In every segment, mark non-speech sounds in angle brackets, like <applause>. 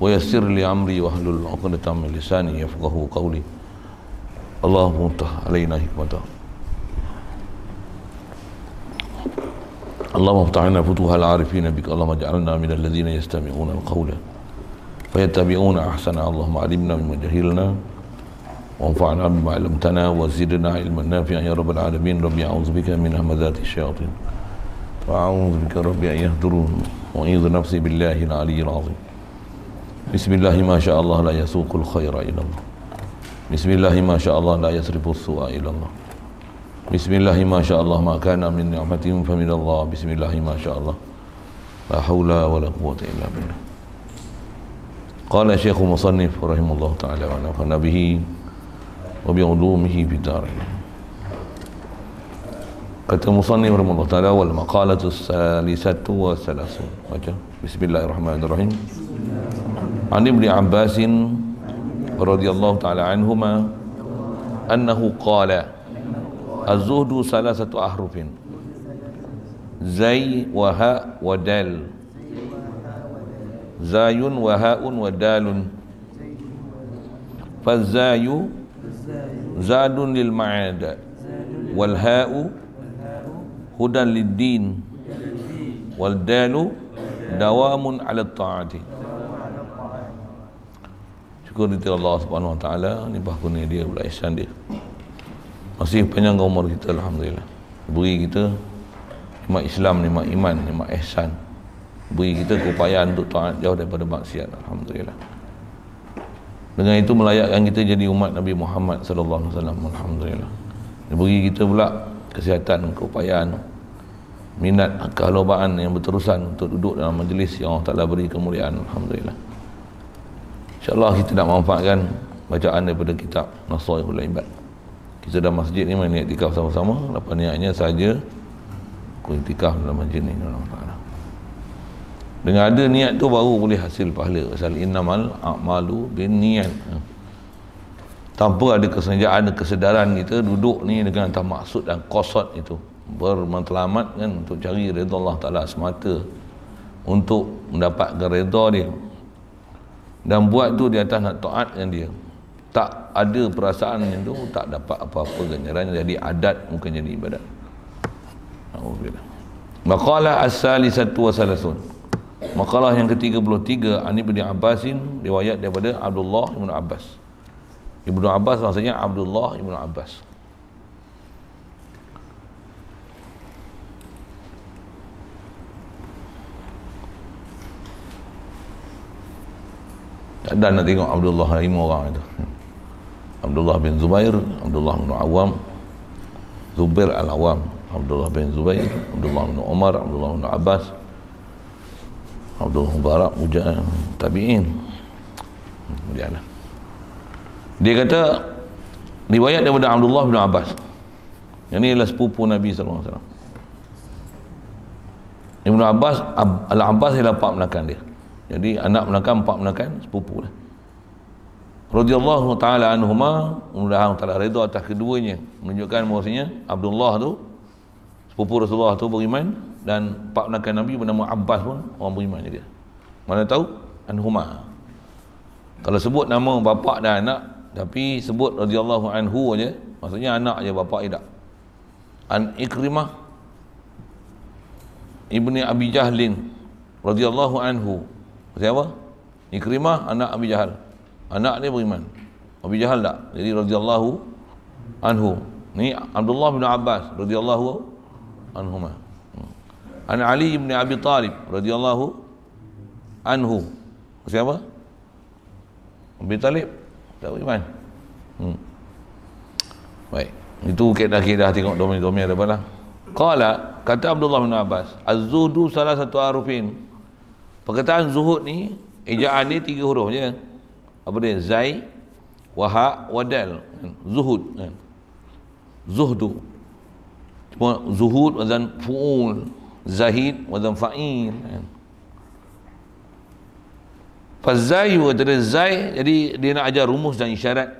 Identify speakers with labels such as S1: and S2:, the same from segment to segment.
S1: ويسر لي أمري وأهل العقل من لساني يفقه قولي اللهم افتح علينا حكمته اللهم افتح علينا فتوح العارفين بك اللهم اجعلنا من الذين يستمعون القول فيتبعون أحسن اللهم علمنا مما جهلنا وانفعنا بما علمتنا وزدنا علما نافعا يا رب العالمين ربي أعوذ بك من همزات الشياطين وأعوذ بك ربي أن يهدرون وأعيذ نفسي بالله العلي العظيم بسم الله ما شاء الله لا يسوق الخير إلى الله بسم الله ما شاء الله لا يصرف السوء إلى الله بسم الله ما شاء الله ما كان من نعمة فمن الله بسم الله ما شاء الله لا حول ولا قوة إلا بالله قال شيخ مصنف رحمه الله تعالى ونفعنا به وبعلومه في الدارين قد مصنف رحمه الله تعالى والمقالة الثالثة والثلاثون بسم الله الرحمن الرحيم عن ابن عباس رضي الله تعالى عنهما أنه قال الزهد ثلاثة أحرف زي وهاء ودال زاي وهاء ودال فالزاي زاد للمعاد والهاء هدى للدين والدال دوام على الطاعة Syukur diri Allah Subhanahu Wa Taala limpah kurnia dia pula ihsan dia. Masih panjang umur kita alhamdulillah. Beri kita nikmat Islam, nikmat iman, nikmat ihsan. Beri kita keupayaan untuk taat jauh daripada maksiat alhamdulillah. Dengan itu melayakkan kita jadi umat Nabi Muhammad sallallahu alaihi wasallam alhamdulillah. Beri kita pula kesihatan keupayaan minat kehalobaan yang berterusan untuk duduk dalam majlis yang Allah Ta'ala beri kemuliaan Alhamdulillah InsyaAllah kita nak manfaatkan bacaan daripada kitab Nasrul Ibad. Kita dalam masjid ni niat tikaf sama-sama. Lepas niatnya sahaja aku tikaf dalam masjid ni. Dengan ada niat tu baru boleh hasil pahala. Pasal innamal a'malu bin niat. Tanpa ada kesenjaan dan kesedaran kita duduk ni dengan tak maksud dan kosot itu. Bermantlamat kan untuk cari redha Allah Ta'ala semata. Untuk mendapatkan redha dia dan buat tu di atas nak taat yang dia tak ada perasaan yang tu tak dapat apa-apa ganjaran jadi adat mungkin jadi ibadat Alhamdulillah Maqalah as-salisatu wa salasun Maqalah yang ke-33 Ani bin Abbasin riwayat daripada Abdullah bin Abbas Ibnu Abbas maksudnya Abdullah bin Abbas ada nak tengok Abdullah lima orang itu Abdullah bin Zubair Abdullah bin Awam Zubair al-Awam Abdullah bin Zubair Abdullah bin Umar Abdullah bin Abbas Abdullah bin barak Ujah Tabi'in Kemudianlah dia kata riwayat daripada Abdullah bin Abbas yang ni ialah sepupu Nabi SAW Ibn Abbas Al-Abbas ialah pak belakang dia jadi anak menakan empat menakan sepupu lah radiyallahu ta'ala anhuma mudah-mudahan ta'ala redha atas keduanya menunjukkan bahasanya Abdullah tu sepupu Rasulullah tu beriman dan empat menakan Nabi bernama Abbas pun orang beriman juga mana tahu anhuma kalau sebut nama bapak dan anak tapi sebut radiyallahu anhu aja maksudnya anak aja bapak tidak an ikrimah ibni abi jahlin radhiyallahu anhu Pasal apa? Ikrimah anak Abi Jahal. Anak dia beriman. Abi Jahal tak? Jadi radhiyallahu anhu. Ni Abdullah bin Abbas radhiyallahu anhumah. Hmm. An Ali bin Abi Talib radhiyallahu anhu. Siapa? Abi Talib tak beriman. Hmm. Baik. Itu kaedah kita tengok domain-domain ada apa lah. Qala kata Abdullah bin Abbas, "Az-zuhdu salah satu arufin." Perkataan zuhud ni, ejaan dia tiga huruf je. Apa dia? Zai, wahak, wadal. Zuhud. Zuhdu. Zuhud wazan fu'ul. Zahid wazan fa'il. Fazai juga tadi Zai jadi dia nak ajar rumus dan isyarat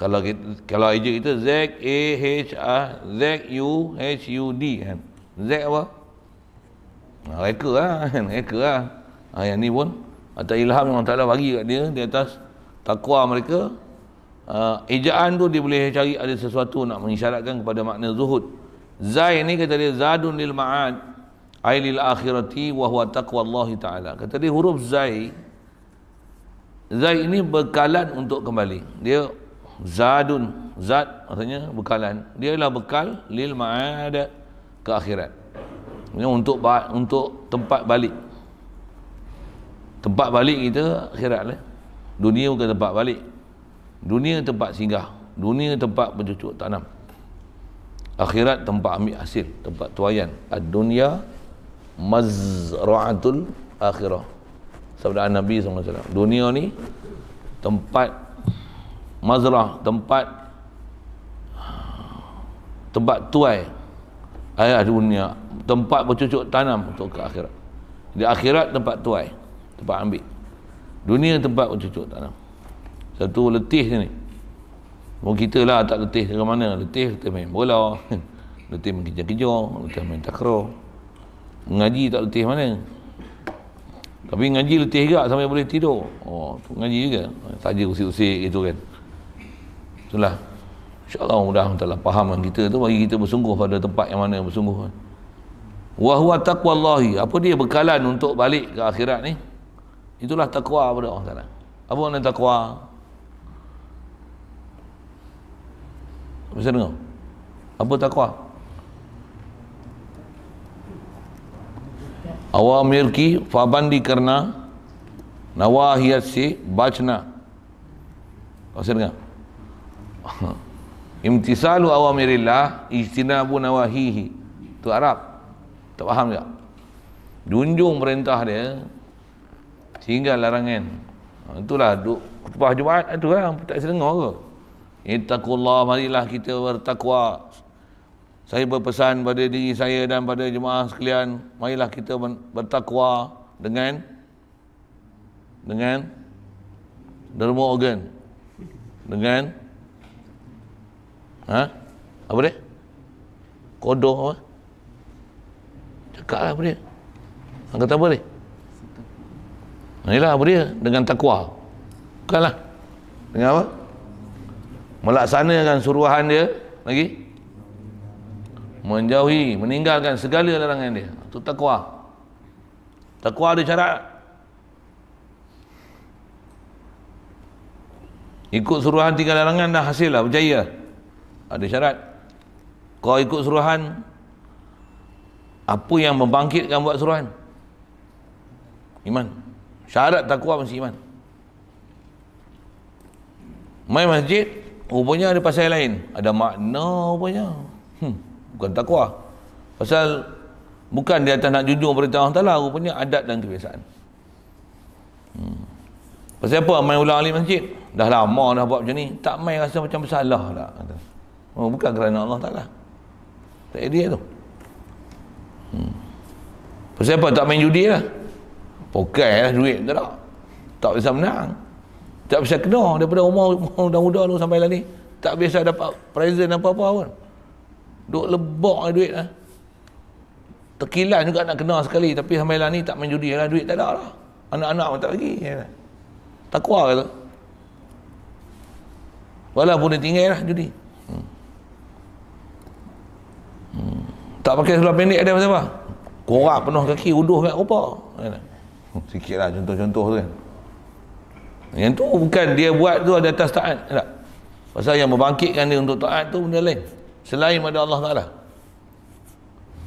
S1: kalau kita, kalau aja kita Z A e, H A Z U H U D kan Z apa Ha, reka lah, mereka lah. Ha, <laughs> yang ni pun, atas ilham yang Allah bagi kat dia, di atas takwa mereka, uh, ejaan tu dia boleh cari ada sesuatu nak mengisyaratkan kepada makna zuhud. Zai ni kata dia, Zadun lil ma'ad, ailil akhirati, wahuwa taqwa Allah ta'ala. Kata dia huruf Zai, Zai ini bekalan untuk kembali. Dia Zadun, Zad maksudnya bekalan. Dia ialah bekal lil ma'ad ke akhirat ya, untuk untuk tempat balik tempat balik kita akhiratlah. lah dunia bukan tempat balik dunia tempat singgah dunia tempat bercucuk tanam akhirat tempat ambil hasil tempat tuayan dunia mazra'atul akhirah sabda Nabi SAW dunia ni tempat mazrah tempat tempat tuai ayah dunia tempat bercucuk tanam untuk ke akhirat di akhirat tempat tuai tempat ambil dunia tempat bercucuk tanam satu letih ni pun kita lah tak letih ke mana letih kita main bola <laughs> letih main kejar-kejar letih main takraw ngaji tak letih mana tapi ngaji letih juga sampai boleh tidur oh ngaji juga saja usik-usik gitu kan itulah InsyaAllah mudah Allah pahaman kita tu bagi kita bersungguh pada tempat yang mana bersungguh. Wahuwa taqwa Apa dia bekalan untuk balik ke akhirat ni? Itulah taqwa pada Allah Ta'ala. Apa makna taqwa? Bisa dengar? Apa taqwa? Awamirki fabandi karna nawahiyat si bacna. Bisa dengar? <laughs> imtisalu awamirillah ijtinabu nawahihi tu Arab tak faham tak junjung perintah dia sehingga larangan ha, itulah duk ketubah jumat itu ha, kan lah. tak sedengar ke itakullah marilah kita bertakwa saya berpesan pada diri saya dan pada jemaah sekalian marilah kita bertakwa dengan dengan derma organ dengan Ha? Apa dia? Kodoh apa? Cakap lah apa dia? Orang kata apa dia? Ha, Inilah apa dia? Dengan takwa. Bukanlah. Dengan apa? Melaksanakan suruhan dia. Lagi? Menjauhi, meninggalkan segala larangan dia. Itu takwa. Takwa ada cara. Ikut suruhan tiga larangan dah hasil lah. Berjaya. Berjaya ada syarat kau ikut suruhan apa yang membangkitkan buat suruhan iman syarat takwa mesti iman main masjid rupanya ada pasal lain ada makna rupanya hmm, bukan takwa pasal bukan dia tak nak jujur berita Allah Ta'ala rupanya adat dan kebiasaan hmm. pasal apa main ulang alim masjid dah lama dah buat macam ni tak main rasa macam bersalah lah. Oh, bukan kerana Allah Ta'ala. Tak dia tu. Hmm. Siapa tak main judi lah. Pokai lah duit tak tak. Tak bisa menang. Tak bisa kena daripada umur muda-muda tu sampai lah ni. Tak biasa dapat present apa-apa pun. Duk lebok lah duit lah. Tekilan juga nak kena sekali. Tapi sampai lah ni tak main judi lah. Duit tak ada lah. Anak-anak pun tak pergi. Takwa ke lah tu? Walaupun dia tinggal lah judi. Hmm. Hmm. Tak pakai seluar pendek ada apa apa? Korak penuh kaki, uduh kat rupa. Hmm, Sikitlah contoh-contoh tu. Kan. Yang tu bukan dia buat tu ada atas taat. Tak? Pasal yang membangkitkan dia untuk taat tu benda lain. Selain pada Allah Ta'ala.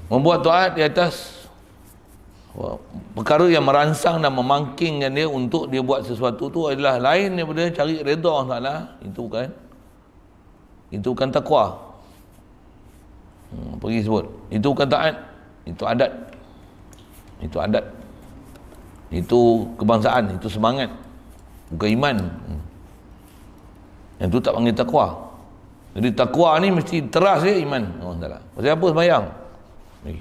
S1: Membuat taat di atas perkara yang merangsang dan memangkingkan dia untuk dia buat sesuatu tu adalah lain daripada cari redha Allah Ta'ala. Itu kan? itu bukan takwa hmm, pergi sebut itu bukan taat itu adat itu adat itu kebangsaan itu semangat bukan iman hmm. yang itu tak panggil takwa jadi takwa ni mesti teras ya iman oh, Allah Ta'ala pasal apa semayang eh.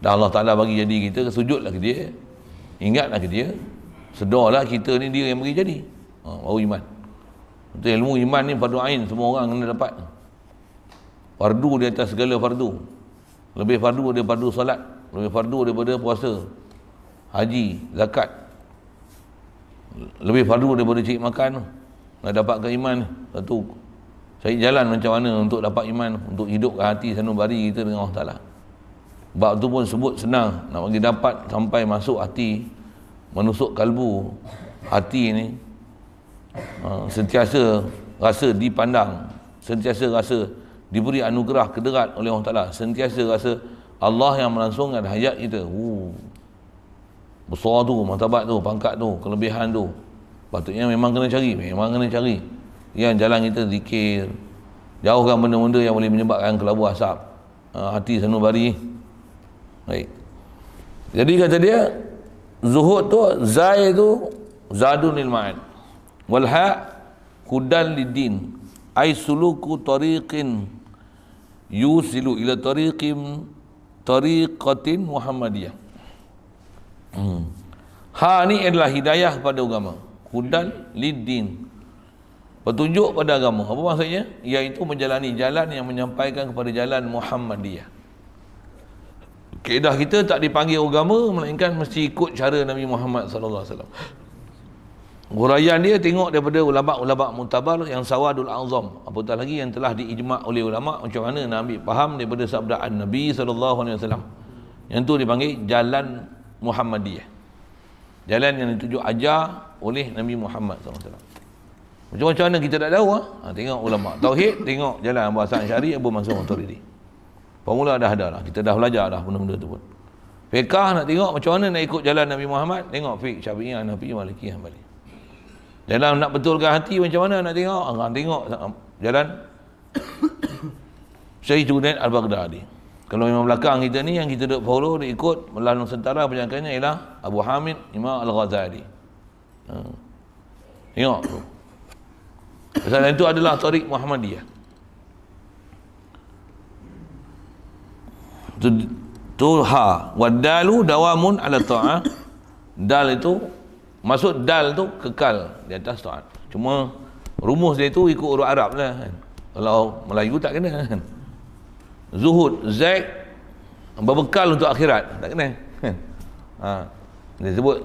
S1: dah Allah Ta'ala bagi jadi kita sujudlah ke dia ingatlah ke dia sedarlah kita ni dia yang bagi jadi ha, baru iman itu ilmu iman ni pada padu'ain semua orang kena dapat fardu di atas segala fardu lebih fardu daripada fardu salat lebih fardu daripada puasa haji zakat lebih fardu daripada cari makan nak dapatkan iman satu cari jalan macam mana untuk dapat iman untuk hidupkan hati sanubari kita dengan Allah Ta'ala bab tu pun sebut senang nak bagi dapat sampai masuk hati menusuk kalbu hati ni ha, sentiasa rasa dipandang sentiasa rasa diberi anugerah kederat oleh Allah Ta'ala sentiasa rasa Allah yang melangsungkan hayat kita Ooh. besar tu, martabat tu, pangkat tu, kelebihan tu patutnya memang kena cari, memang kena cari yang jalan kita zikir jauhkan benda-benda yang boleh menyebabkan kelabu asap ah, hati sanubari baik jadi kata dia zuhud tu zai tu zadun ilma'in walha kudan lidin ai suluku tariqin yusilu ila tariqim tariqatin muhammadiyah hmm. ha ni adalah hidayah pada agama hudan lidin petunjuk pada agama apa maksudnya iaitu menjalani jalan yang menyampaikan kepada jalan muhammadiyah kaedah kita tak dipanggil agama melainkan mesti ikut cara Nabi Muhammad SAW. Huraian dia tengok daripada ulama-ulama muntabar yang sawadul azam. Apatah lagi yang telah diijmak oleh ulama macam mana nak ambil faham daripada sabda Nabi sallallahu alaihi wasallam. Yang tu dipanggil jalan Muhammadiyah. Jalan yang dituju ajar oleh Nabi Muhammad sallallahu alaihi wasallam. Macam macam mana kita tak tahu ah? Ha? Ha, tengok ulama tauhid, tengok jalan Abu Hasan Syari, Abu Mansur Maturidi. Pemula dah ada lah. Kita dah belajar dah benda-benda tu pun. Fiqah nak tengok macam mana nak ikut jalan Nabi Muhammad, tengok fiqh Syafi'i, Hanafi, Maliki, Hanbali. Dalam nak betulkan hati macam mana nak tengok? Ha, tengok ah, jalan. <coughs> Syekh Junaid Al-Baghdadi. Kalau memang belakang kita ni yang kita duk follow, duk ikut melalui sentara penyangkanya ialah Abu Hamid Imam Al-Ghazali. Ha. Tengok Pasal itu adalah Tariq Muhammadiyah. Tu, ha. Wadalu dawamun ala ta'ah. Dal itu Maksud dal tu kekal di atas taat. Kan. Cuma rumus dia tu ikut huruf Arab lah. Kan? Kalau Melayu tak kena. Kan? Zuhud, Zaid, berbekal untuk akhirat. Tak kena. Kan? Ha. Dia sebut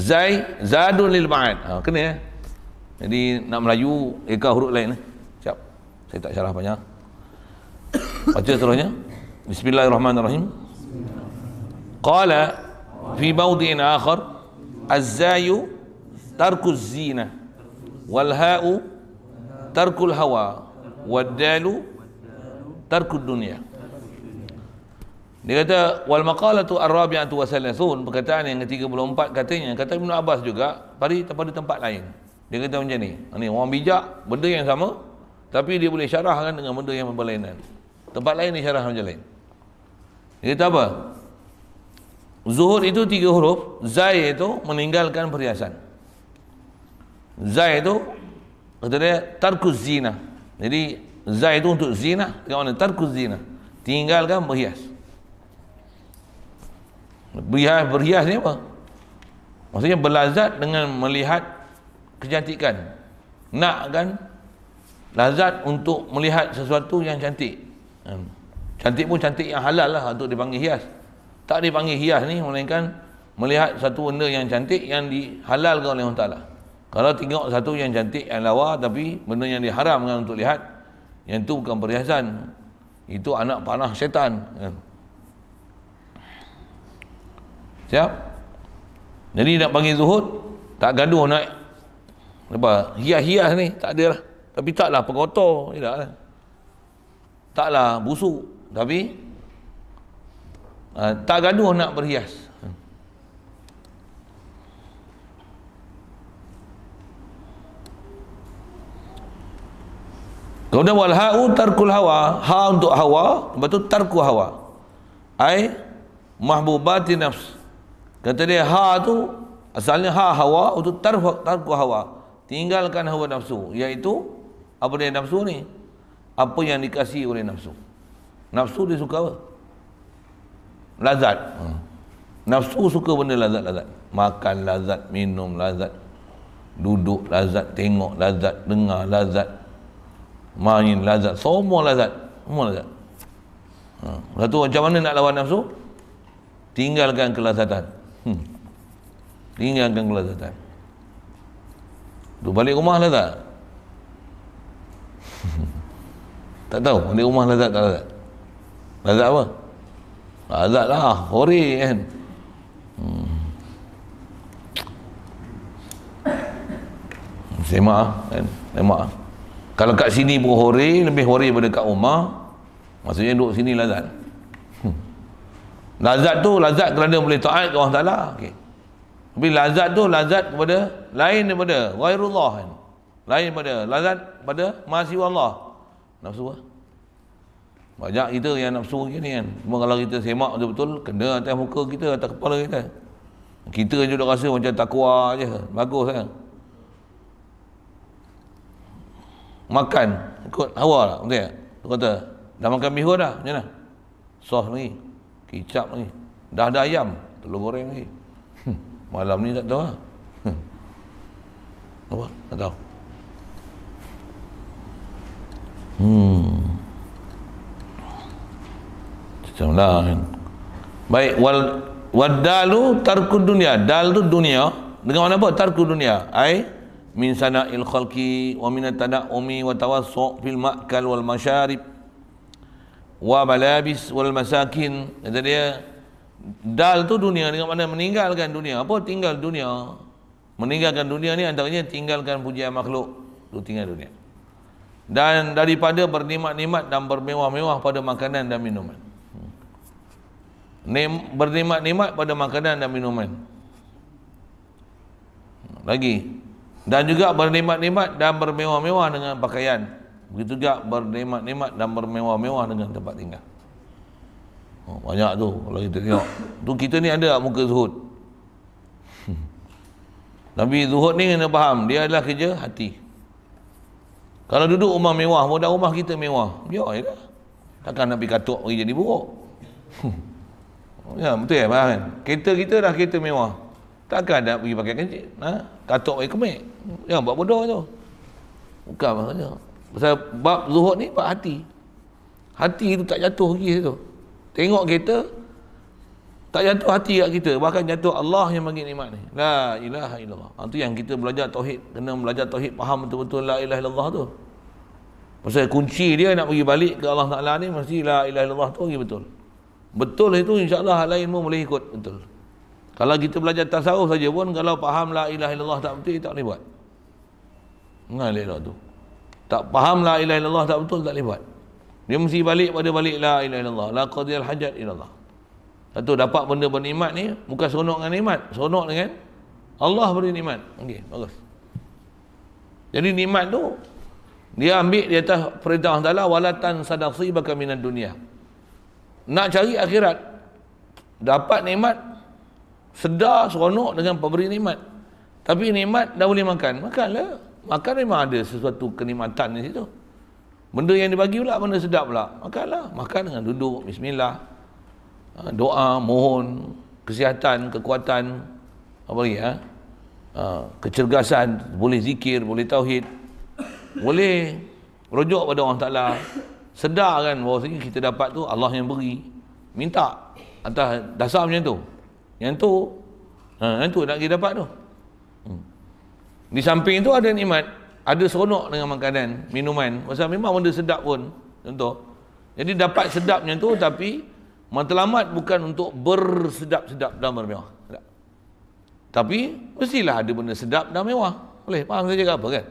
S1: Zai Zadun lil ma'ad. Ha, kena ya. Jadi nak Melayu ikut huruf lain. Eh? Siap. Saya tak syarah banyak. Baca seterusnya. Bismillahirrahmanirrahim. Qala fi bawdi'in akhar. Azzayu tarkuz zina Walha'u tarkul hawa Waddalu tarkul dunia dia kata wal maqalatu ar-rabi'atu wa salasun perkataan yang ketiga puluh empat katanya kata Ibn Abbas juga pari pada tempat lain dia kata macam ni ni orang bijak benda yang sama tapi dia boleh syarahkan dengan benda yang berlainan tempat lain dia syarah macam lain dia kata apa Zuhur itu tiga huruf Zai itu meninggalkan perhiasan Zai itu Kata dia Tarkuz zina Jadi Zai itu untuk zina Yang mana Tarkuz zina Tinggalkan berhias Berhias berhias ni apa? Maksudnya berlazat dengan melihat Kecantikan Nak kan Lazat untuk melihat sesuatu yang cantik hmm. Cantik pun cantik yang halal lah Untuk dipanggil hias tak dipanggil hias ni melainkan melihat satu benda yang cantik yang dihalalkan oleh Allah Ta'ala kalau tengok satu yang cantik yang lawa tapi benda yang diharamkan untuk lihat yang itu bukan perhiasan itu anak panah syaitan siap jadi nak panggil zuhud tak gaduh nak apa hias-hias ni tak ada lah tapi taklah pengotor tidak lah. taklah busuk tapi Ah, tak gaduh nak berhias Kemudian wal ha'u tarkul hawa Ha untuk hawa Lepas tu tarku hawa Ay Mahbubati nafs Kata dia ha tu Asalnya ha hawa Untuk tarfa, tarku hawa Tinggalkan hawa nafsu Iaitu Apa dia nafsu ni Apa yang dikasih oleh nafsu Nafsu dia suka apa lazat hmm. nafsu suka benda lazat-lazat makan lazat minum lazat duduk lazat tengok lazat dengar lazat main lazat semua lazat semua lazat hmm. satu macam mana nak lawan nafsu tinggalkan kelazatan hmm. tinggalkan kelazatan tu balik rumah lazat <laughs> tak tahu balik rumah lazat tak lazat lazat apa azab lah hori kan hmm. semak lah kan semak lah. kalau kat sini pun hori lebih hori daripada kat rumah maksudnya duduk sini lazat hmm. lazat tu lazat kerana boleh taat ke Allah Ta'ala okay. tapi lazat tu lazat kepada lain daripada gairullah kan lain pada lazat pada mahasiswa Allah nafsu lah banyak kita yang nafsu macam ni kan. Cuma kalau kita semak betul-betul, kena atas muka kita, atas kepala kita. Kita je duduk rasa macam takwa je. Bagus kan. Makan. Ikut hawa lah. Betul tak? Dia kata, dah makan bihun dah. Macam mana? Sos lagi. Kicap lagi. Dah ada ayam. Telur goreng lagi. Hmm. Malam ni tak tahu lah. Hmm. Apa? Tak tahu. Hmm. Bismillah. Baik wal wadalu tarku dunia. Dal tu dunia. Dengan mana apa? Tarku dunia. Ai min sana il khalqi wa min tanaumi wa tawassu fil makal wal masharib wa malabis wal masakin. Kata dia dal tu dunia dengan mana meninggalkan dunia. Apa tinggal dunia? Meninggalkan dunia ni antaranya tinggalkan pujian makhluk. Tu tinggal dunia. Dan daripada bernikmat-nikmat dan bermewah-mewah pada makanan dan minuman bernikmat-nikmat pada makanan dan minuman lagi dan juga bernikmat-nikmat dan bermewah-mewah dengan pakaian begitu juga bernikmat-nikmat dan bermewah-mewah dengan tempat tinggal oh, banyak tu kalau kita tengok tu kita ni ada muka zuhud tapi <laughs> zuhud ni kena faham dia adalah kerja hati kalau duduk rumah mewah modal rumah kita mewah biar je lah takkan nak pergi katuk pergi jadi buruk <laughs> Ya betul ya faham kan? Kereta kita dah kereta mewah. Takkan ada pergi pakai kencing. Ha? katok pakai kemek. Yang buat bodoh tu. Bukan maksudnya. Pasal bab zuhud ni bab hati. Hati itu tak jatuh lagi tu. Tengok kereta. Tak jatuh hati kat kita. Bahkan jatuh Allah yang bagi nikmat ni. La ilaha illallah. Ha, tu yang kita belajar tauhid. Kena belajar tauhid. Faham betul-betul la ilaha illallah tu. Pasal kunci dia nak pergi balik ke Allah Ta'ala ni. Mesti la ilaha illallah tu lagi betul. Betul lah itu insyaAllah hal lain pun boleh ikut. Betul. Kalau kita belajar tasawuf saja pun, kalau faham la ilaha illallah tak betul, tak boleh buat. Mengalir tu. Tak faham la ilaha illallah tak betul, tak boleh buat. Dia mesti balik pada balik la ilaha illallah. La qadiyal hajat illallah. Satu dapat benda bernikmat ni, bukan seronok dengan nikmat. Seronok dengan Allah beri nikmat. Okey, bagus. Jadi nikmat tu, dia ambil di atas perintah Allah, walatan sadasibaka minat dunia. dunia nak cari akhirat dapat nikmat sedar seronok dengan pemberi nikmat tapi nikmat dah boleh makan makanlah makan memang ada sesuatu kenikmatan di situ benda yang dibagi pula benda sedap pula makanlah makan dengan duduk bismillah ha, doa mohon kesihatan kekuatan apa lagi ya kecergasan boleh zikir boleh tauhid boleh rujuk pada orang Ta'ala sedar kan bahawa kita dapat tu Allah yang beri minta atas dasar macam tu yang tu ha, yang tu nak kita dapat tu hmm. di samping tu ada nikmat ada seronok dengan makanan minuman pasal memang benda sedap pun contoh jadi dapat sedap macam tu tapi matlamat bukan untuk bersedap-sedap dan bermewah tak. tapi mestilah ada benda sedap dan mewah boleh faham saja cakap apa kan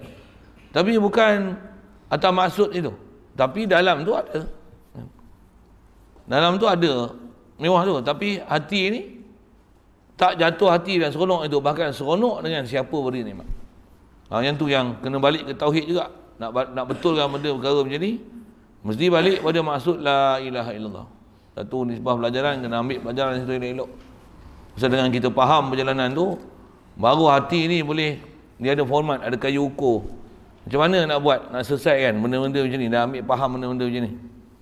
S1: tapi bukan atas maksud itu tapi dalam tu ada dalam tu ada mewah tu tapi hati ni tak jatuh hati dan seronok itu bahkan seronok dengan siapa beri ni mak. Ha, yang tu yang kena balik ke tauhid juga nak nak betulkan benda perkara macam ni mesti balik pada maksud la ilaha illallah satu nisbah pelajaran kena ambil pelajaran situ yang elok sebab dengan kita faham perjalanan tu baru hati ni boleh dia ada format ada kayu ukur macam mana nak buat? Nak selesai kan benda-benda macam ni? Nak ambil faham benda-benda macam ni?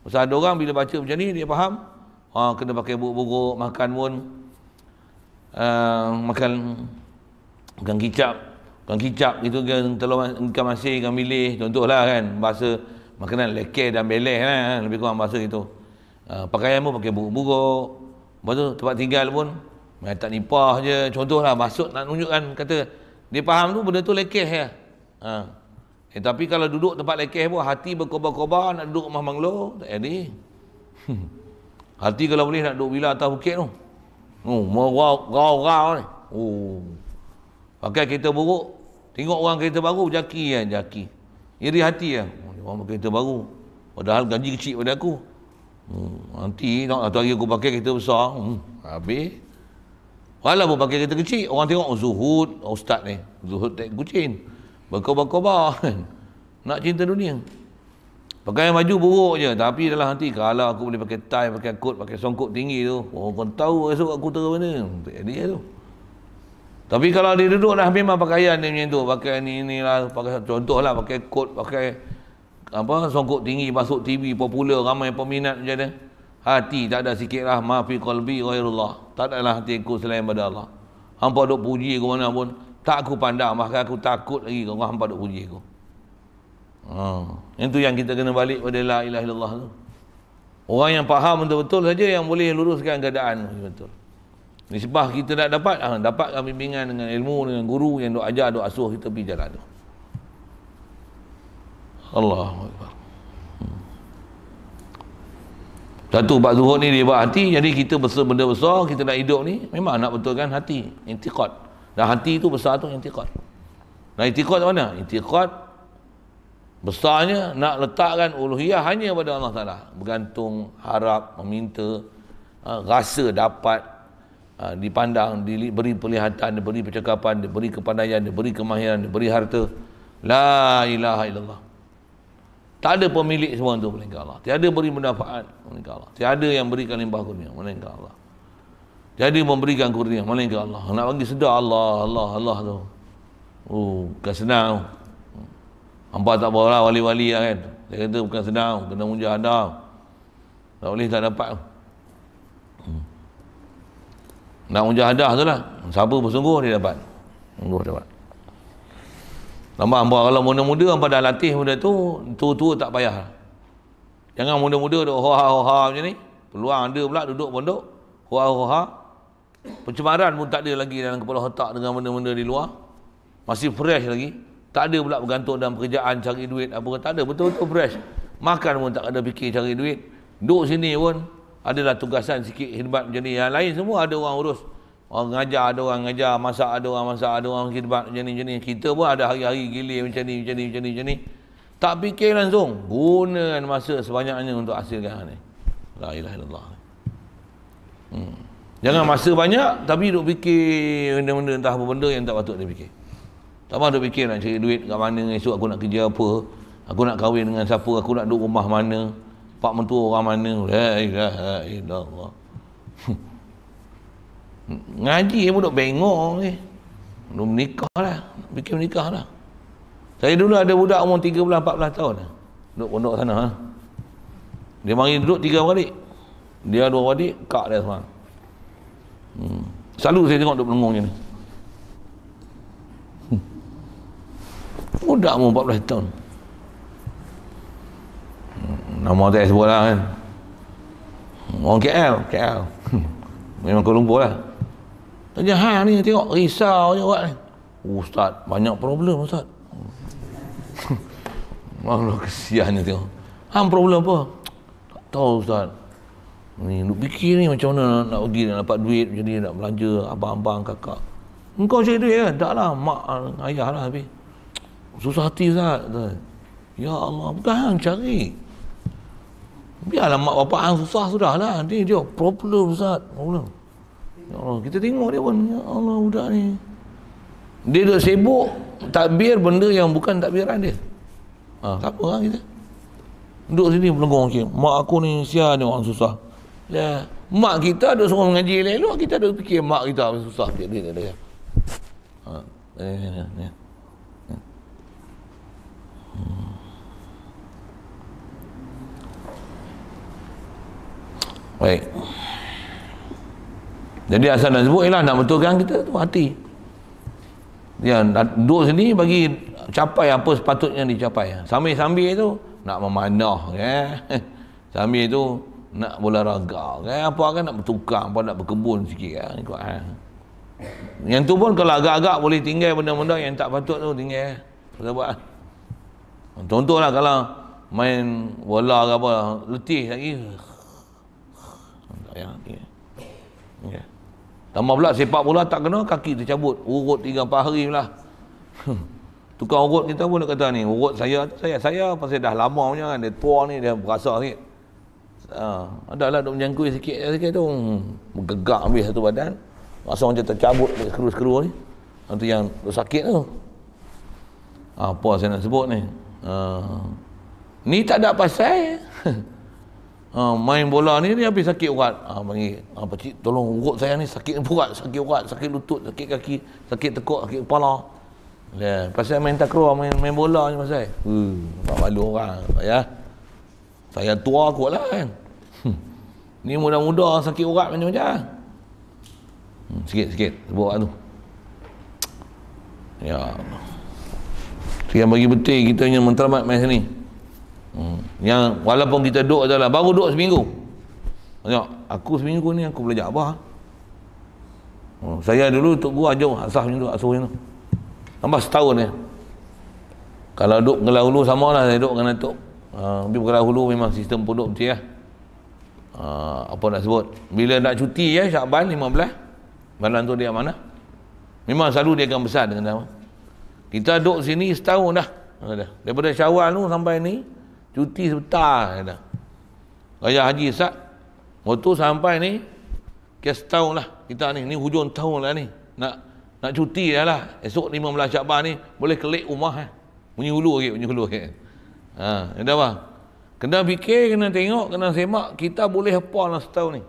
S1: Pasal ada orang bila baca macam ni, dia faham. Ha, kena pakai buruk-buruk, makan pun. Uh, makan ikan kicap. Ikan kicap itu kan telur ikan masih, ikan milih. lah kan, bahasa makanan leker dan beleh lah. Kan? Lebih kurang bahasa itu. Uh, pakaian pun pakai buruk-buruk. Lepas tu tempat tinggal pun, main tak nipah je. Contoh lah maksud nak tunjukkan, kata dia faham tu benda tu lekeh ya. Ha. Eh, tapi kalau duduk tempat lekeh pun hati berkobar-kobar nak duduk rumah manglo, tak jadi. <laughs> hati kalau boleh nak duduk bila atas bukit tu. Oh, merau-rau ni. Oh. Pakai kereta buruk, tengok orang kereta baru jaki kan, jaki. Iri hati ya. Oh, orang kereta baru. Padahal gaji kecil pada aku. Hmm, nanti nak satu hari aku pakai kereta besar. Hmm, habis. Walaupun pakai kereta kecil, orang tengok oh, zuhud oh, ustaz ni. Zuhud tak kucing berkobar-kobar kan nak cinta dunia pakai yang maju buruk je tapi dalam hati kalau aku boleh pakai tie pakai kot pakai songkok tinggi tu oh, kau tahu esok aku tahu mana tak ada dia tu tapi kalau dia duduk dah memang pakaian dia macam tu pakai ni ni lah pakai contoh lah pakai kot pakai apa songkok tinggi masuk TV popular ramai peminat macam ni hati tak ada sikit lah maafi kalbi ghairullah tak ada lah hati aku selain pada Allah hampa duk puji ke mana pun tak aku pandang maka aku takut lagi Kau hampa duk puji aku. Ha, itu yang kita kena balik pada la ilaha illallah tu. Orang yang faham betul-betul saja yang boleh luruskan keadaan betul. Nisbah kita tak dapat, ha, dapatkan bimbingan dengan ilmu, dengan guru yang duk ajar, duk asuh kita pergi jalan tu. Allah. Hmm. Satu pak zuhud ni dia bab hati. Jadi kita besar benda besar, kita nak hidup ni memang nak betulkan hati. Intiqad. Dan hati itu besar tu intiqad. Nah intiqad mana? Intiqad besarnya nak letakkan uluhiyah hanya pada Allah Taala. Bergantung, harap, meminta, ha, rasa dapat ha, dipandang, diberi perlihatan, diberi percakapan, diberi kepandaian, diberi kemahiran, diberi harta. La ilaha illallah. Tak ada pemilik semua itu melainkan Allah. Tiada beri manfaat melainkan Allah. Tiada yang berikan limpah kurnia Allah. Jadi memberikan kurnia malaikat Allah. Nak bagi sedar Allah, Allah, Allah tu. Oh, bukan senang. Hampa tak boleh lah wali-wali lah kan. Dia kata bukan senang, kena muja ada. Tak boleh tak dapat. Hmm. Nak muja ada tu lah. Siapa bersungguh dia dapat. Sungguh dapat. Lama hamba kalau muda-muda hamba dah latih benda tu, tua-tua tak payah. Lah. Jangan muda-muda duk ho ha ho ha macam ni. Peluang ada pula duduk pondok. Ho ha ho ha pencemaran pun tak ada lagi dalam kepala otak dengan benda-benda di luar masih fresh lagi tak ada pula bergantung dalam pekerjaan cari duit apa tak ada betul-betul fresh makan pun tak ada fikir cari duit duduk sini pun adalah tugasan sikit khidmat macam ni yang lain semua ada orang urus orang ngajar ada orang ngajar masak ada orang masak ada orang khidmat macam ni, macam ni. kita pun ada hari-hari gilir macam ni macam ni macam ni macam ni tak fikir langsung gunakan masa sebanyaknya untuk hasilkan ni la hmm. Jangan masa banyak tapi duk fikir benda-benda entah apa benda yang tak patut dia fikir. Tak mahu duk fikir nak cari duit kat mana esok aku nak kerja apa, aku nak kahwin dengan siapa, aku nak duduk rumah mana, pak mentua orang mana. La ilaha illallah. <laughs> Ngaji pun duk bengong ni. Eh. Belum menikah lah. Fikir menikah lah. Saya dulu ada budak umur 13-14 tahun. Lah. Duduk pondok sana. Ha? Dia mari duduk tiga kali. Dia dua kali, kak dia semangat. Hmm. Selalu saya tengok duk menengung ni. Hmm. Budak hmm. umur 14 tahun. Nama tak sebut lah kan. Hmm, orang KL, KL. Hmm, memang Kuala Lumpur lah. Tanya ha ni tengok risau je buat ni. Ustaz, banyak problem Ustaz. <laughs> Allah kesiannya tengok. Ha problem apa? Tak tahu Ustaz. Ni duk fikir ni macam mana nak, nak pergi nak dapat duit macam ni nak belanja abang-abang kakak. Engkau cari duit kan? Ya? Taklah mak ayah lah tapi. Susah hati Ustaz. Ya Allah, bukan hang cari. Biarlah mak bapak hang susah sudah lah. Ni dia problem Ustaz. Problem. Ya Allah, kita tengok dia pun. Ya Allah, budak ni. Dia dah sibuk takbir benda yang bukan takbiran dia. Ha, siapa lah kita? Duduk sini belenggong. Okay. Mak aku ni sia ni orang susah. Ya. Mak kita ada suruh mengaji elok-elok, kita ada fikir mak kita susah dia dia. Ha. ya. Baik. Jadi asal nak sebut ialah nak betulkan kita tu hati. Ya, duduk sini bagi capai apa sepatutnya dicapai. Sambil-sambil tu nak memanah ya. <laughs> Sambil tu nak bola raga kan apa kan nak bertukar apa nak berkebun sikit kan ikut kan yang tu pun kalau agak-agak boleh tinggal benda-benda yang tak patut tu tinggal eh. pasal buat contohlah kalau main bola ke apa letih lagi tak yang, tinggal tinggal tambah pula sepak bola tak kena kaki tercabut urut tiga empat hari lah <laughs> tukar urut kita pun nak kata ni urut saya saya saya pasal dah lama punya kan dia tua ni dia berasa sikit Ha, ada lah duk menjangkui sikit sikit tu. Hmm, Gegak habis satu badan. Masa macam cabut, skru-skru ni. Itu yang sakit tu. Ha, apa saya nak sebut ni? Ha, ni tak ada pasal. <laughs> Ha, main bola ni ni habis sakit urat. Ha, bagi, ha, pakcik tolong urut saya ni sakit urat, sakit urat, sakit lutut, sakit kaki, sakit tekuk, sakit kepala. Ya, pasal main takraw main main bola ni pasal. Hmm, tak malu orang. Ya. Saya tua kuatlah kan ni muda-muda sakit urat macam-macam lah. hmm, sikit-sikit sebut kat tu ya Allah yang bagi betul kita yang menteramat main sini hmm. yang walaupun kita duduk adalah baru duduk seminggu ya, aku seminggu ni aku belajar apa ha? hmm, saya dulu tu gua ajar asah macam tu asuh macam tu nampak setahun ni ya. kalau duduk ngelah hulu sama lah saya duduk dengan atuk uh, ah, tapi ngelah hulu memang sistem produk betul lah. ya Ah, apa nak sebut bila nak cuti ya Syaban 15 malam tu dia mana memang selalu dia akan besar dengan nama kita duduk sini setahun dah daripada Syawal tu sampai ni cuti sebentar kata Raya Haji Isak waktu sampai ni kes tahun lah kita ni ni hujung tahun lah ni nak nak cuti dah lah esok 15 Syaban ni boleh kelik rumah eh. bunyi hulu lagi bunyi hulu lagi ha, dah bang Kena fikir, kena tengok, kena semak. Kita boleh apa lah setahun ni.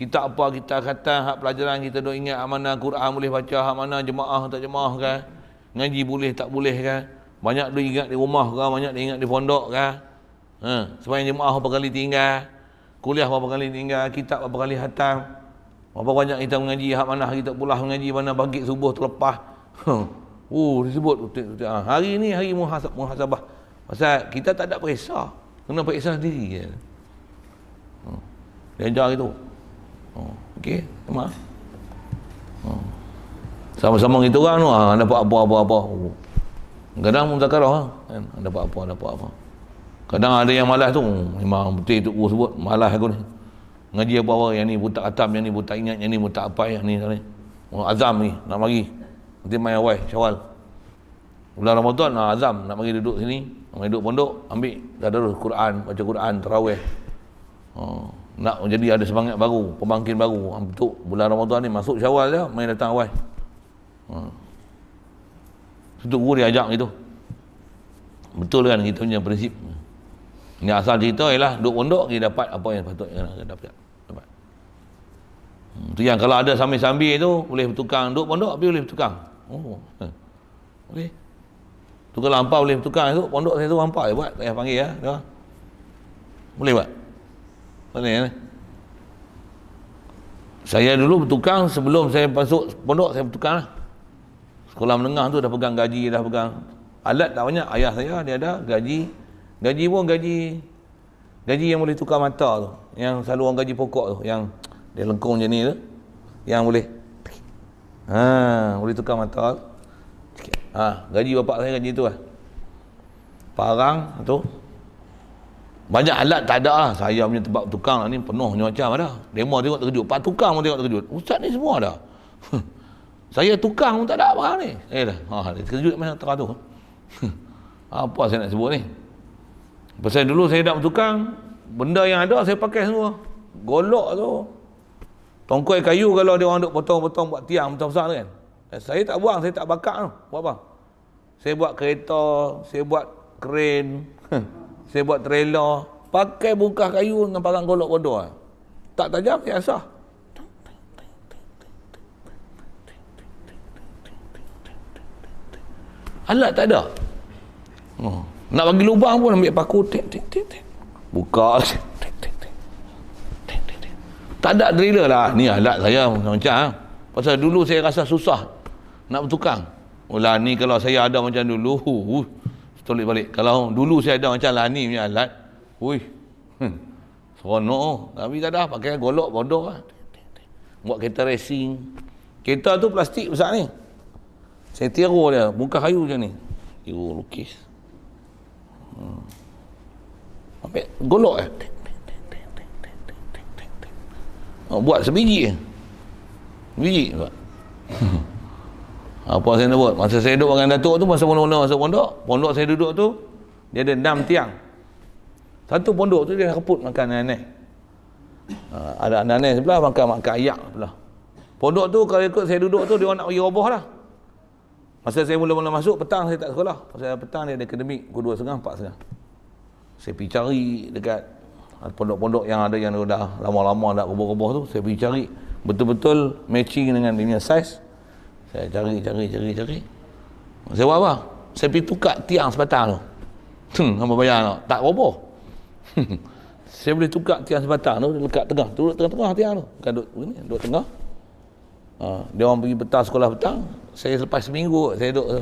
S1: Kita apa, kita kata, hak pelajaran kita duk ingat hak mana Quran boleh baca, hak mana jemaah tak jemaah kan. Ngaji boleh tak boleh kan. Banyak duk ingat di rumah kan, banyak duk ingat di pondok kan. Ha, sebab jemaah berapa kali tinggal. Kuliah berapa kali tinggal, kitab berapa kali hatam. Berapa banyak kita mengaji, hak mana kita pula mengaji, mana bangkit subuh terlepas. <laughs> Oh, uh, disebut. Ha, hari ni hari muhasabah. Muhasabah. Pasal kita tak ada periksa. Kena periksa sendiri je. Hmm. Dia ajar gitu. Hmm. Okey, sama. Hmm. Sama-sama kita orang tu, ha, dapat apa-apa-apa. Oh. Kadang pun zakarah, ha? Ah, kan? dapat apa, dapat apa. Kadang ada yang malas tu, memang hmm, betul tu. guru sebut, malas aku ni. Ngaji apa-apa, yang ni buta atam, yang ni buta ingat, yang ni buta apa, yang ni. Oh, azam ni, nak pergi. Nanti main awal, syawal. Bulan Ramadan, nak ah, azam, nak pergi duduk sini, Orang hidup pondok, ambil tadarus Quran, baca Quran, terawih. Ha. Nak jadi ada semangat baru, pembangkit baru. Untuk ah, bulan Ramadan ni masuk syawal je, main datang awal. Ha. Ah. Itu guru dia ajak gitu. Betul kan kita punya prinsip. Ini asal cerita ialah duduk pondok kita dapat apa yang patut kita dapat. Dapat. Hmm, tu yang kalau ada sambil-sambil tu boleh bertukang duduk pondok boleh bertukang. Oh. Ha. Boleh. Okay. Tukar lampau boleh tukar esok pondok saya tu hampa je buat. Saya panggil ya. Boleh buat. Boleh ya. Saya dulu bertukang sebelum saya masuk pondok saya bertukang lah. Sekolah menengah tu dah pegang gaji, dah pegang alat tak banyak. Ayah saya dia ada gaji. Gaji pun gaji gaji yang boleh tukar mata tu. Yang selalu orang gaji pokok tu. Yang dia lengkung je ni tu. Yang boleh. Ha, boleh tukar mata tu. Ha, gaji bapak saya gaji tu lah. Parang tu. Banyak alat tak ada lah. Saya punya tempat tukang lah ni penuh macam ada. Demo tengok terkejut. Pak tukang pun tengok terkejut. Ustaz ni semua ada. <laughs> saya tukang pun tak ada barang ni. Eh dah. Ha, dia terkejut macam tengah tu. Lah <laughs> apa saya nak sebut ni? Pasal dulu saya nak tukang, Benda yang ada saya pakai semua. Golok tu. Tongkoi kayu kalau dia orang duk potong-potong buat tiang besar-besar kan. Eh, saya tak buang, saya tak bakar tu. Buat apa? Saya buat kereta, saya buat kren, <laughs> saya buat trailer. Pakai bungkah kayu dengan parang golok bodoh. Eh. Tak tajam, ya sah? Alat tak ada. Oh. Nak bagi lubang pun ambil paku. Tik, tik, tik, tik. Buka. Tik, tik, tik. Tak ada driller lah. Ni alat saya macam-macam. Eh. Pasal dulu saya rasa susah nak bertukang Ulah oh, ni kalau saya ada macam dulu hu, hu tolik balik kalau dulu saya ada macam lani punya alat hui hmm, seronok tapi tak ada pakai golok bodoh lah buat kereta racing kereta tu plastik besar ni saya tiru dia buka kayu macam ni tiru lukis hmm. ambil golok eh oh, buat sebiji sebiji buat <laughs> apa ah, saya nak buat masa saya duduk dengan datuk tu masa pondok, mula masuk pondok pondok saya duduk tu dia ada enam tiang satu pondok tu dia keput makan aneh-aneh ah, ada aneh-aneh sebelah makan makan ayak sebelah pondok tu kalau ikut saya duduk tu dia orang nak pergi roboh lah masa saya mula-mula masuk petang saya tak sekolah pasal petang dia ada akademik pukul dua setengah empat setengah saya pergi cari dekat ah, pondok-pondok yang ada yang dah lama-lama nak roboh-roboh tu saya pergi cari betul-betul matching dengan dia punya size saya eh, cari cari cari cari saya buat apa saya pergi tukar tiang sebatang tu hmm, apa bayar tak tak roboh <laughs> saya boleh tukar tiang sebatang tu dekat tengah tu tengah-tengah tiang tu bukan duduk ni duduk tengah uh, dia orang pergi petang sekolah petang saya selepas seminggu saya duduk tu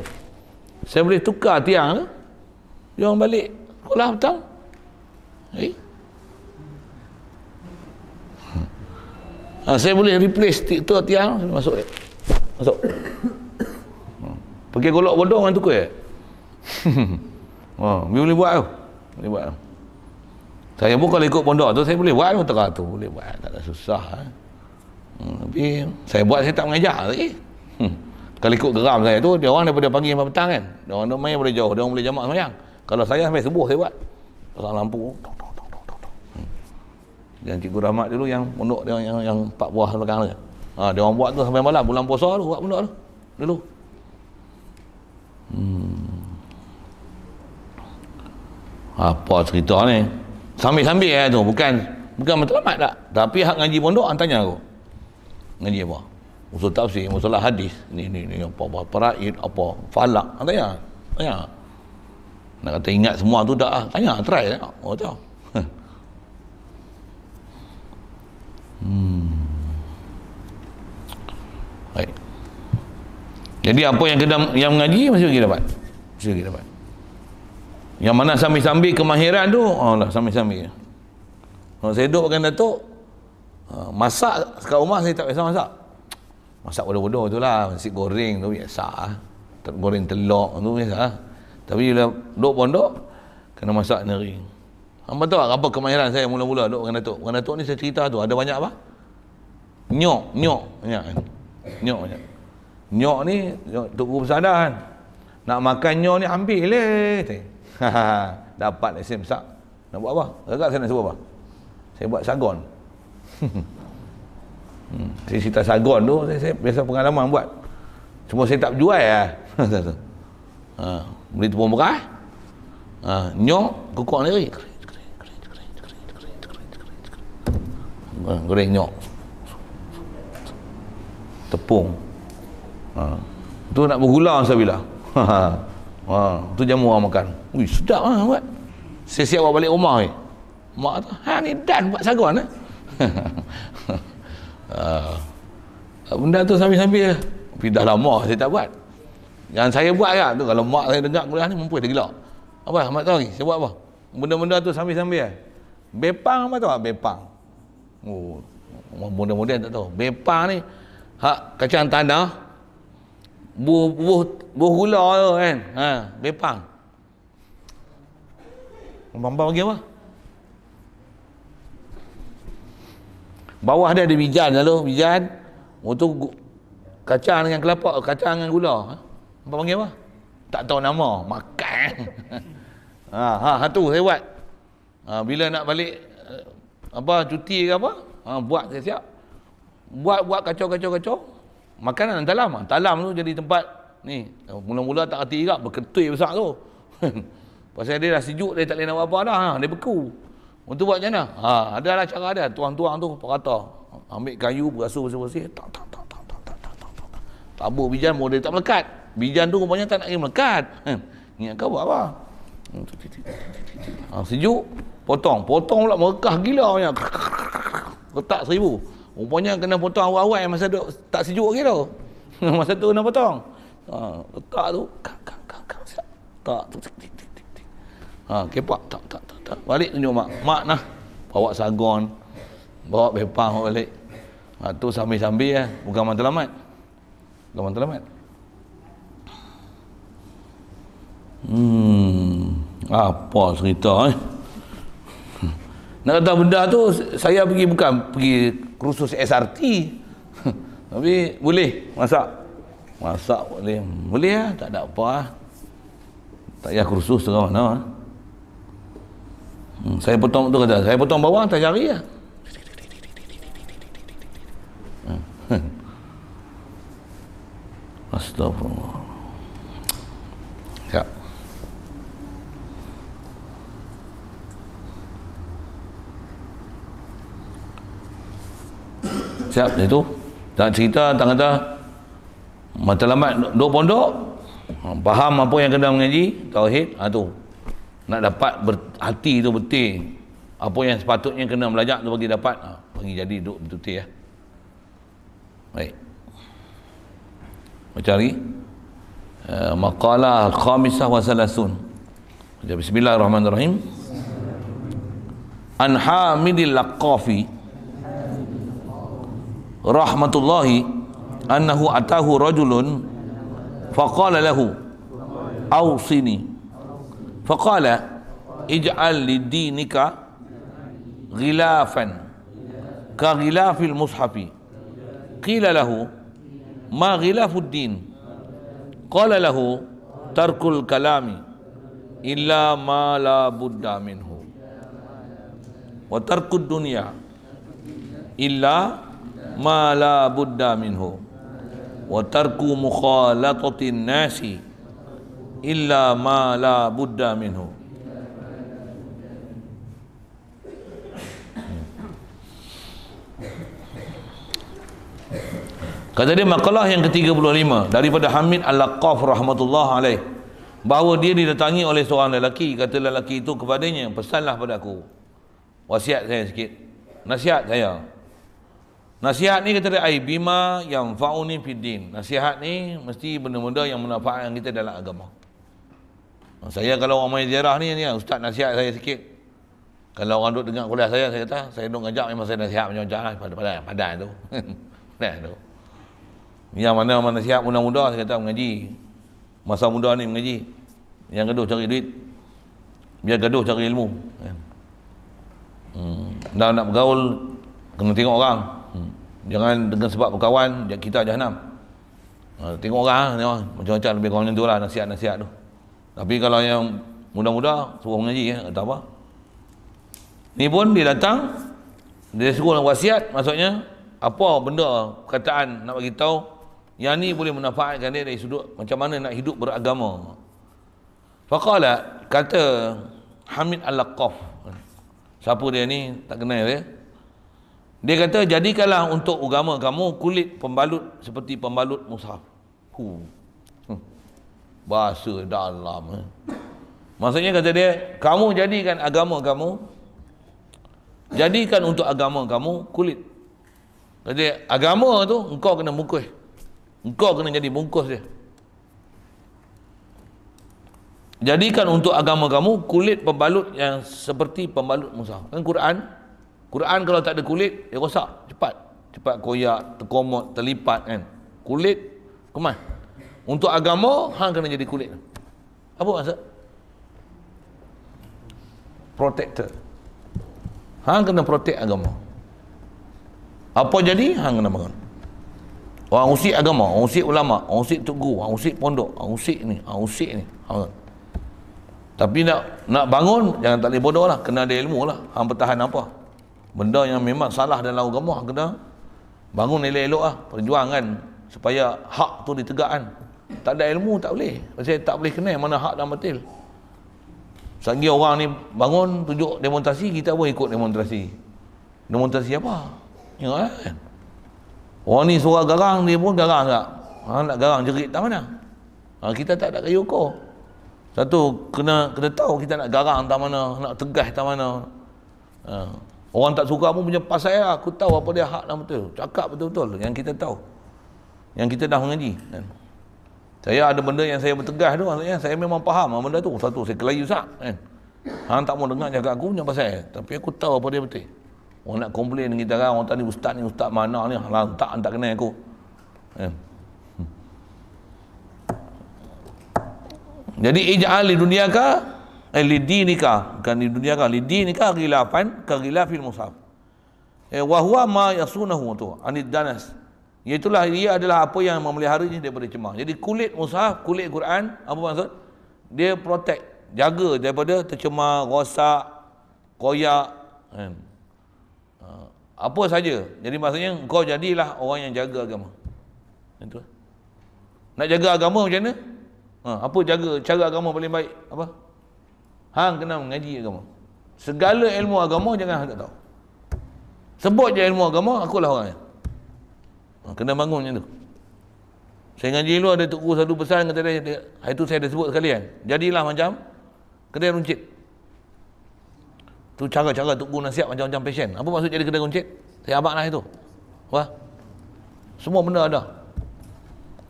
S1: saya boleh tukar tiang tu dia orang balik sekolah petang eh Ha, saya boleh replace tiang masuk Masuk. Pergi golok bodoh dengan tukar. <laughs> Eh? oh, boleh buat tu. Boleh buat Saya pun kalau ikut pondok tu, saya boleh buat tu. tu. Boleh buat. Tak ada susah. Eh? Hmm, tapi saya buat, saya tak mengajar lagi. Eh? Hmm. Kalau ikut geram saya tu, dia orang daripada pagi sampai petang kan. Dia orang main boleh jauh. Dia orang boleh jamak semayang. Kalau saya sampai subuh saya buat. Pasang lampu. Tok, tok, tok, tok, tok. Hmm. Dan cikgu Rahmat dulu yang pondok dia yang, yang, yang empat buah belakang dia. Ha, dia orang buat tu sampai malam bulan puasa tu buat benda tu. Dulu. Hmm. Apa cerita ni? Sambil-sambil eh tu bukan bukan matlamat tak. Tapi hak ngaji pondok hang tanya aku. Ngaji apa? Usul tafsir, usul hadis. Ni ni ni apa apa paraid apa falak. Hang tanya. Tanya. Nak kata ingat semua tu dah. Tanya try tak? Lah. Oh tahu. <laughs> hmm. Baik. Jadi apa yang kena yang mengaji mesti lagi dapat. Mesti lagi dapat. Yang mana sambil-sambil kemahiran tu, Allah oh sambil-sambil. Kalau saya duduk dengan Datuk, ha, masak sekat rumah saya tak biasa masak. Masak bodoh-bodoh tu lah, nasi goreng tu biasa. Goreng telur tu biasa. Tapi bila duduk pondok, kena masak negeri. Apa tahu apa kemahiran saya mula-mula duduk dengan Datuk. Dengan Datuk ni saya cerita tu, ada banyak apa? Nyok, nyok. Banyak kan? nyok nyok nyok ni nyok tu guru bersadah kan nak makan nyok ni ambil leh <laughs> kata dapat lesen besar nak buat apa agak saya nak sebut apa saya buat sagon <laughs> hmm. saya cerita sagon tu saya, saya biasa pengalaman buat cuma saya tak jual lah <laughs> ha, beli tepung berah ha, nyok kukuk lagi ha, goreng nyok tepung ha. tu nak bergula saya bila <laughs> ha. ha. tu jamu orang makan wih sedap lah ha, buat siap-siap bawa balik rumah ni eh. mak tu ha ni dan buat saguan eh? <laughs> ha. benda tu sambil-sambil tapi dah lama saya tak buat yang saya buat ya. tu kalau mak saya dengar kuliah ni mampu dia gelak apa mak tahu ni saya buat apa benda-benda tu sambil-sambil eh? bepang apa tahu bepang oh benda-benda tak tahu bepang ni hak kacang tanah buh buh buh gula tu kan ha bepang Bambang bagi apa? Bawah dia ada bijan lalu, bijan. Untuk kacang dengan kelapa, kacang dengan gula. Ha? Bambang bagi apa? Tak tahu nama, makan. <laughs> ha, ha, ha tu saya buat. Ha, bila nak balik eh, apa cuti ke apa? Ha, buat saya siap buat buat kacau kacau kacau makanan dan talam talam tu jadi tempat ni mula-mula tak hati gerak berketui besar tu <laughs> pasal dia dah sejuk dia tak boleh nak buat apa dah ha. dia beku untuk buat macam mana ha, adalah cara dia tuang-tuang tu apa kata ambil kayu berasuh bersih-bersih tak tak tak tak tak tak tak tak tabur bijan model tak melekat bijan tu rupanya tak nak pergi melekat ha, ni kau buat apa ha, sejuk potong potong pula merekah gila punya letak seribu Rupanya kena potong awal-awal yang masa tu tak sejuk lagi tau. <laughs> masa tu kena potong. Ha, letak tu. Kak, kak, Tak. Tuk, Ha, kepak. Tak, tak, tak, tak. Balik tunjuk mak. Mak nah. Bawa sagon. Bawa bepang balik. Ha, tu sambil-sambil ya. Bukan matlamat. Bukan matlamat. Hmm. Apa cerita eh? <laughs> Nak kata benda tu, saya pergi bukan pergi kursus SRT. <laughs> Tapi boleh masak. Masak boleh. Boleh lah. Tak ada apa lah. Tak payah kursus ke mana lah. Hmm, saya potong tu kata. Saya potong bawang tak cari lah. Hmm. <laughs> Astagfirullah. siap dia tu tak cerita tak kata matlamat duk pondok faham apa yang kena mengaji tauhid ha tu nak dapat ber, hati tu betul apa yang sepatutnya kena belajar tu bagi dapat ha, bagi jadi duk betul ya baik macam lagi eh, maqalah khamisah wa salasun bismillahirrahmanirrahim Anha hamidil laqafi rahmatullahi annahu atahu rajulun faqala lahu awsini faqala ij'al li dinika ghilafan ka ghilafil mushafi qila lahu ma ghilaful din qala lahu tarkul kalami illa ma la budda minhu wa tarkud dunya illa ma la budda minhu wa tarku mukhalatatin nasi illa ma la budda minhu Kata dia makalah yang ke-35 daripada Hamid Al-Laqaf rahmatullah alaih bahawa dia didatangi oleh seorang lelaki kata lelaki itu kepadanya pesanlah padaku wasiat saya sikit nasihat saya Nasihat ni kata dia bima yang fauni fiddin. Nasihat ni mesti benda-benda yang manfaatkan kita dalam agama. Saya kalau orang main ziarah ni, ni ya, ustaz nasihat saya sikit. Kalau orang duduk dengar kuliah saya, saya kata, saya duduk ngajak memang saya nasihat macam-macam lah. Pada padan, padan tu. nah, <laughs> tu. Yang mana mana nasihat muda-muda, saya kata mengaji. Masa muda ni mengaji. Yang gaduh cari duit. Biar gaduh cari ilmu. Hmm. Dah nak bergaul, kena tengok orang jangan dengan sebab berkawan kita jahanam ha, tengok orang ha, tengok, macam-macam lebih kurang macam lah, nasihat-nasihat tu tapi kalau yang muda-muda suruh mengaji ya, kata apa ni pun dia datang dia suruh dengan wasiat maksudnya apa benda perkataan nak bagi tahu yang ni boleh menafaatkan dia dari sudut macam mana nak hidup beragama faqala kata Hamid Al-Laqaf siapa dia ni tak kenal dia ya? Dia kata jadikanlah untuk agama kamu kulit pembalut seperti pembalut mushaf. Hu. Hmm. Bahasa dalam. Eh. Maksudnya kata dia, kamu jadikan agama kamu jadikan untuk agama kamu kulit. Kata dia, agama tu engkau kena bungkus. Engkau kena jadi bungkus dia. Jadikan untuk agama kamu kulit pembalut yang seperti pembalut mushaf. Kan Quran Quran kalau tak ada kulit, dia rosak. Cepat. Cepat koyak, terkomot, terlipat kan. Kulit, kemas. Untuk agama, hang kena jadi kulit. Apa maksud? Protector. Hang kena protect agama. Apa jadi? Hang kena bangun. Orang usik agama, orang usik ulama, orang usik tuk orang usik pondok, orang usik ni, orang usik ni. Hang. Tapi nak nak bangun, jangan tak boleh bodoh lah. Kena ada ilmu lah. Hang bertahan Apa? benda yang memang salah dalam agama kena bangun elok-elok lah perjuang kan, supaya hak tu ditegakkan tak ada ilmu tak boleh maksudnya tak boleh kenal mana hak dan batil sehingga orang ni bangun tunjuk demonstrasi kita pun ikut demonstrasi demonstrasi apa? ya kan? orang ni suara garang dia pun garang tak? Ha, nak garang jerit tak mana? Ha, kita tak ada kayu ko. satu kena kena tahu kita nak garang tak mana nak tegas tak mana ha. Orang tak suka pun punya pasal saya. Eh, aku tahu apa dia hak dan betul. Cakap betul-betul. Yang kita tahu. Yang kita dah mengaji. Kan? Saya ada benda yang saya bertegas tu. Maksudnya, saya memang faham lah benda tu. Satu, saya kelayu sak. Kan? Hang tak mau dengar cakap aku punya pasal saya. Tapi aku tahu apa dia betul. Orang nak komplain dengan kita kan. Orang tadi ustaz ni, ustaz mana ni. Lah, tak, tak kenal aku. Kan? Hmm. Jadi ij'al di dunia kah eh, lidinika bukan di dunia kan lidinika gilafan kagilafil musaf eh, wahuwa ma yasunahu tu anid danas itulah dia adalah apa yang memeliharanya daripada cemah jadi kulit musaf kulit Quran apa maksud dia protect jaga daripada tercemar rosak koyak kan? Ah, apa saja jadi maksudnya kau jadilah orang yang jaga agama itu nak jaga agama macam mana ha, apa jaga cara agama paling baik apa Hang kena mengaji agama. Segala ilmu agama jangan hang tak tahu. Sebut je ilmu agama, akulah orangnya. Ha, kena bangun macam tu. Saya ngaji dulu ada tuku satu pesan kata dia, hari tu saya dah sebut sekali kan. Jadilah macam kedai runcit. Tu cara-cara tuku nasihat macam-macam pesen. Apa maksud jadi kedai runcit? Saya abang lah itu. Wah. Semua benda ada.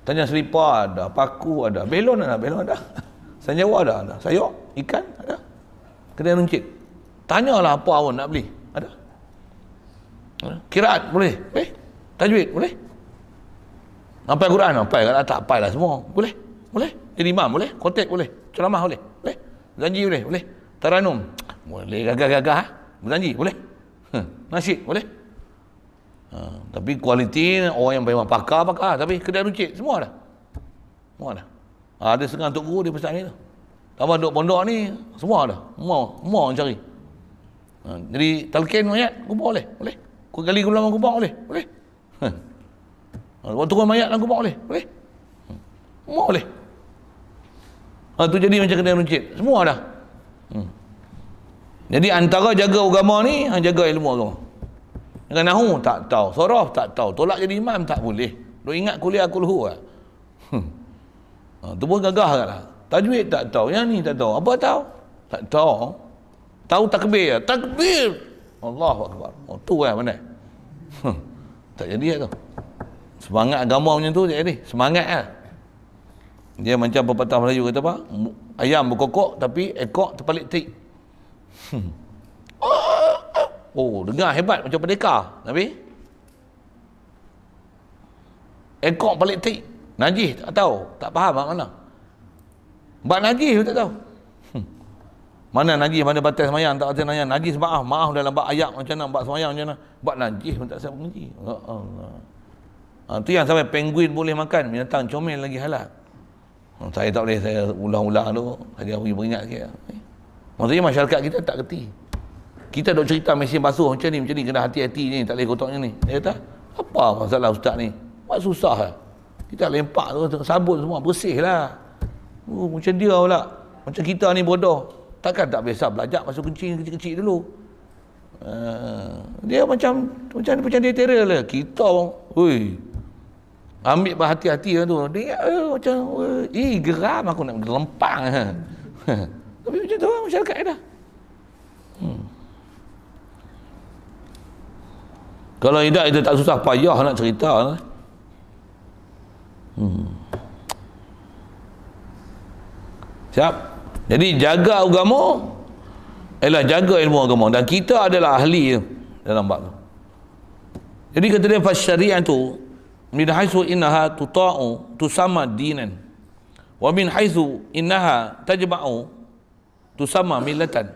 S1: Tanya seripa ada, paku ada, belon ada, belon ada. <laughs> Sanjawa ada, ada. sayur ikan ada kedai runcit tanyalah apa awak nak beli ada kiraat boleh eh tajwid boleh apa Quran apa kalau tak apa lah semua boleh boleh jadi imam boleh kotek boleh ceramah boleh boleh janji boleh boleh taranum boleh gagah-gagah ha? berjanji boleh hmm. nasib boleh ha, tapi kualiti orang yang memang pakar-pakar tapi kedai runcit semua ada semua ada ha, ada setengah untuk guru dia pesan ni tu Taman duk pondok ni semua dah. Semua semua cari. Ha, jadi talqin mayat kubur boleh. Boleh. Kau gali kubur dalam kubur boleh. Boleh. Ha. Kau ha, turun mayat dalam kubur boleh. Boleh. Hmm, semua boleh. Ha, tu jadi macam kena runcit. Semua dah. Hmm. Jadi antara jaga agama ni, hang jaga ilmu agama. Jangan nahu tak tahu, sorof tak tahu, tolak jadi imam tak boleh. Lu ingat kuliah kulhu ah. Hmm. Ha, tu pun gagah agaklah. Kan? Tajwid tak tahu. Yang ni tak tahu. Apa tahu? Tak tahu. Tahu takbir ya? Takbir! Allahu Akbar. Oh, tu lah mana? Hmm. Tak jadi lah tu. Semangat agama macam tu tak jadi. Semangat lah. Dia macam pepatah Melayu kata apa? Ayam berkokok tapi ekok terpalik tik. Hmm. Oh, dengar hebat macam pendekar. tapi Ekok palik tik. Najih tak tahu. Tak faham lah mana. Bak nagih pun tak tahu. Hmm. Mana nagih, mana batas semayang, tak batas semayang. Nagih maaf, ah, maaf dalam bak ayak macam mana, bak semayang macam mana. Bak nagih pun tak siap mengaji. Ha, tu yang sampai penguin boleh makan, binatang comel lagi halal. Ha, saya tak boleh, saya ulang-ulang tu, lagi aku peringat sikit. Eh. Maksudnya masyarakat kita tak kerti. Kita dok cerita mesin basuh macam ni, macam ni, kena hati-hati ni, tak boleh kotaknya ni. Dia ya kata, apa masalah ustaz ni? Buat susah lah. Kita lempak tu, sabun semua, bersih lah. Oh, macam dia pula. Macam kita ni bodoh. Takkan tak biasa belajar masuk kencing kecil-kecil dulu. Uh, dia macam macam macam dia terer lah. Kita hui. Ambil berhati-hati lah tu. Dia uh, macam uh, eh geram aku nak gelempang. <laughs> Tapi macam tu macam dekat dah. Hmm. Kalau tidak kita tak susah payah nak cerita. Lah. Siap? Jadi jaga agama ialah jaga ilmu agama dan kita adalah ahli ya, dalam bab tu. Jadi kata dia fasyari'an tu min haitsu innaha tuta'u tusamma dinan wa min haitsu innaha tajma'u tusamma millatan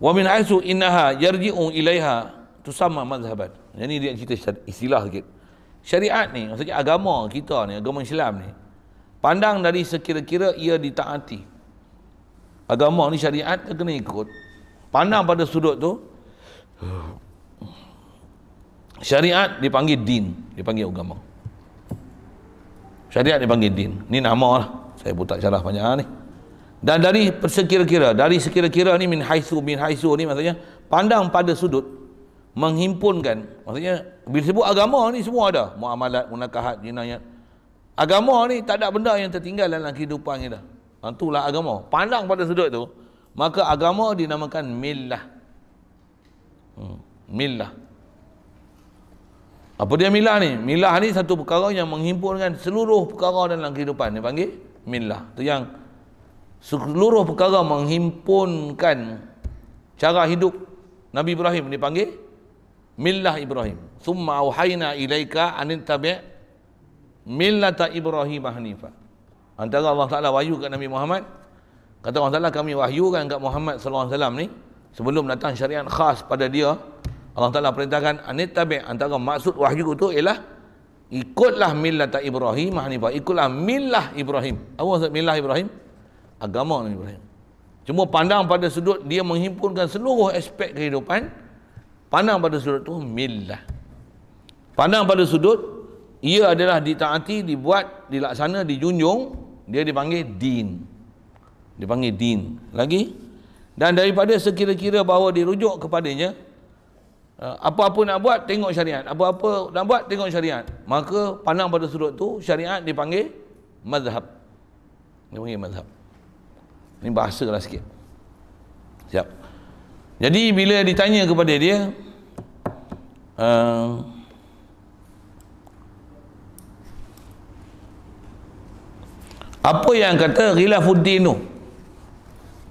S1: wa min haitsu innaha yarji'u ilaiha tusamma mazhaban jadi dia cerita istilah sikit syariat ni maksudnya agama kita ni agama Islam ni Pandang dari sekira-kira ia ditaati. Agama ni syariat ke kena ikut. Pandang pada sudut tu. Syariat dipanggil din. Dipanggil agama. Syariat dipanggil din. Ni nama lah. Saya pun tak salah banyak lah ni. Dan dari sekira-kira. Dari sekira-kira ni min haisu min haisu ni maksudnya. Pandang pada sudut. Menghimpunkan. Maksudnya. Bila sebut agama ni semua ada. Muamalat, munakahat, jinayat. Agama ni tak ada benda yang tertinggal dalam kehidupan kita. Ha, itulah agama. Pandang pada sudut tu, maka agama dinamakan milah. Hmm, millah. Apa dia milah ni? Milah ni satu perkara yang menghimpunkan seluruh perkara dalam kehidupan. Dia panggil milah. Itu yang seluruh perkara menghimpunkan cara hidup Nabi Ibrahim panggil milah Ibrahim. Summa auhayna ilaika anittabi' millata ibrahim hanifa antara Allah Taala wahyu kat Nabi Muhammad kata Allah Taala kami wahyukan kepada Muhammad sallallahu alaihi wasallam ni sebelum datang syariat khas pada dia Allah Taala perintahkan anittabi antara maksud wahyu itu ialah ikutlah millata ibrahim hanifa ikutlah millah ibrahim apa maksud millah ibrahim agama Nabi Ibrahim cuma pandang pada sudut dia menghimpunkan seluruh aspek kehidupan pandang pada sudut tu millah pandang pada sudut ia adalah ditaati, dibuat, dilaksana, dijunjung, dia dipanggil din. Dipanggil din. Lagi, dan daripada sekira-kira bahawa dirujuk kepadanya, eh, apa-apa nak buat, tengok syariat. Apa-apa nak buat, tengok syariat. Maka pandang pada sudut tu, syariat dipanggil mazhab. Dipanggil mazhab. Ini bahasa lah sikit. Siap. Jadi bila ditanya kepada dia, uh, apa yang kata Rilafuddin tu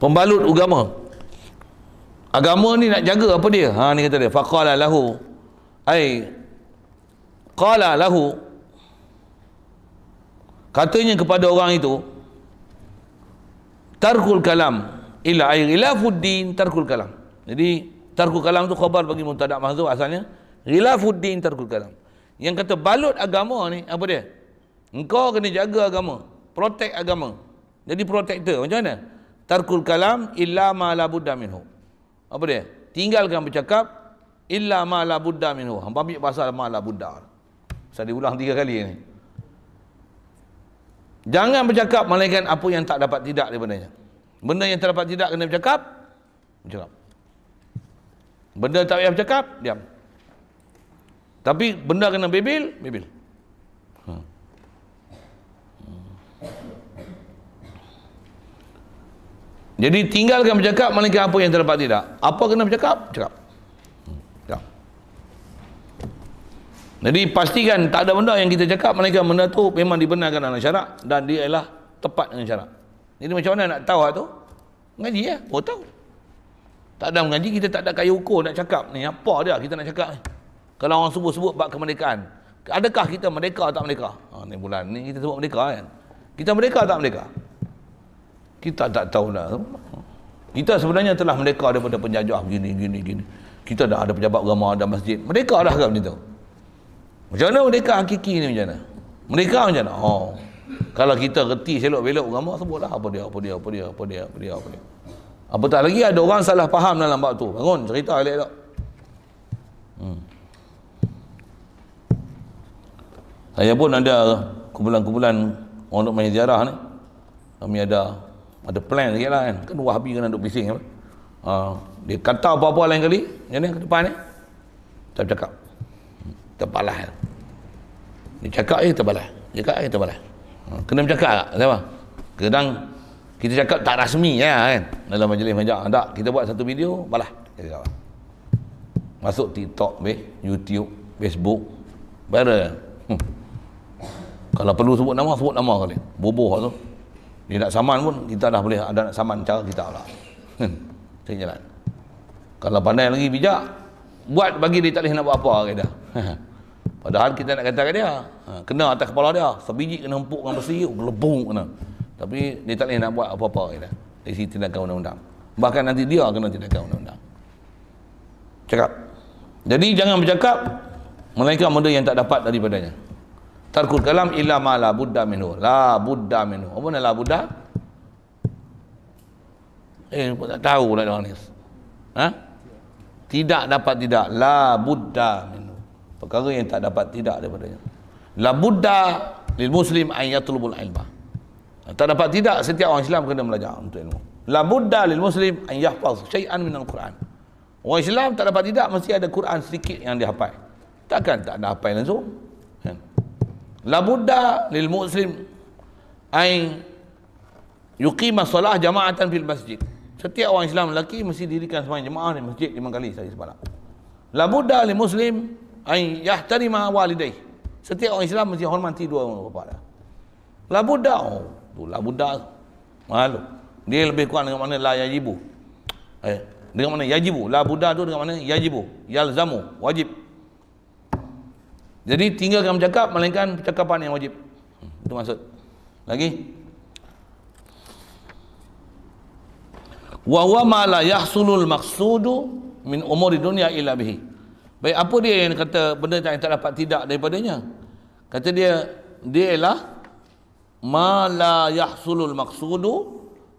S1: pembalut agama agama ni nak jaga apa dia ha ni kata dia faqala lahu ai qala lahu katanya kepada orang itu tarkul kalam ila ai rilafuddin tarkul kalam jadi tarkul kalam tu khabar bagi muntada mahdhu asalnya rilafuddin tarkul kalam yang kata balut agama ni apa dia engkau kena jaga agama protect agama jadi protector macam mana tarkul kalam illa ma la budda minhu apa dia tinggalkan bercakap illa ma la budda minhu hamba ambil pasal ma la budda saya diulang tiga kali ni jangan bercakap melainkan apa yang tak dapat tidak daripadanya benda yang tak dapat tidak kena bercakap bercakap benda tak payah bercakap diam tapi benda kena bebil bebil Jadi tinggalkan bercakap melainkan apa yang terdapat tidak. Apa kena bercakap? Cakap. Jadi pastikan tak ada benda yang kita cakap melainkan benda tu memang dibenarkan dalam syarak dan dia ialah tepat dengan syarak. Jadi macam mana nak tahu tu? Mengaji ya, oh tahu. Tak ada mengaji kita tak ada kayu ukur nak cakap ni apa dia kita nak cakap ni. Kalau orang sebut-sebut bab kemerdekaan, adakah kita merdeka atau tak merdeka? Ha ni bulan ni kita sebut merdeka kan. Kita merdeka tak merdeka? Kita tak tahu lah. Kita sebenarnya telah merdeka daripada penjajah gini, gini, gini. Kita dah ada pejabat agama, ada masjid. Merdeka lah kat benda tu. Macam mana merdeka hakiki ni macam mana? Merdeka macam mana? Oh. Kalau kita reti selok belok agama, sebutlah apa dia, apa dia, apa dia, apa dia, apa dia, apa dia. apa tak lagi ada orang salah faham dalam bab tu. Bangun, cerita elok-elok. Hmm. Saya pun ada kumpulan-kumpulan orang duk main ziarah ni kami ada ada plan sikit lah kan kan wahabi kena duk bising apa? Uh, dia kata apa-apa lain kali macam ni ke depan ni tak cakap terbalah dia cakap eh terbalah dia cakap eh terbalah ah, kena bercakap tak siapa kadang kita cakap tak rasmi ya kan dalam majlis majak tak kita buat satu video balah masuk TikTok be YouTube Facebook viral hmm. Kalau perlu sebut nama, sebut nama kali. Boboh tu. Dia nak saman pun, kita dah boleh ada nak saman cara kita lah. Hmm. Cari jalan. Kalau pandai lagi bijak, buat bagi dia tak boleh nak buat apa kata. <laughs> Padahal kita nak kata kat dia, ha, kena atas kepala dia, sebiji kena empuk dengan besi, oh, gelebung kena. Tapi dia tak boleh nak buat apa-apa kata. Dari sisi tindakan undang-undang. Bahkan nanti dia kena tindakan undang-undang. Cakap. Jadi jangan bercakap, melainkan benda yang tak dapat daripadanya tarkul kalam illa ma la budda minhu la budda minhu apa nak la budda eh pun tak tahu lah orang ni ha tidak dapat tidak la Buddha minhu perkara yang tak dapat tidak daripadanya la Buddha lil muslim ay yatlubul ilma tak dapat tidak setiap orang Islam kena belajar untuk ilmu la Buddha lil muslim an yahfaz syai'an min quran orang Islam tak dapat tidak mesti ada Quran sedikit yang dihafal takkan tak ada hafal langsung Buddha, lil muslim ai yuqima salah jama'atan fil masjid setiap orang Islam lelaki mesti dirikan semayang jemaah di masjid lima kali sehari semalam Buddha, lil muslim ai yahtarima walidayh setiap orang Islam mesti hormati dua orang bapa dia Buddha, oh, tu Buddha, malu dia lebih kuat dengan mana la yajibu eh dengan mana yajibu Buddha tu dengan mana yajibu yalzamu wajib jadi tinggal tinggalkan cakap, melainkan percakapan yang wajib. Itu maksud. Lagi. Wa huwa ma la yahsulul maqsudu min umuri dunya illa bihi. Baik apa dia yang kata benda tak yang tak dapat tidak daripadanya? Kata dia dia ialah ma la yahsulul maqsudu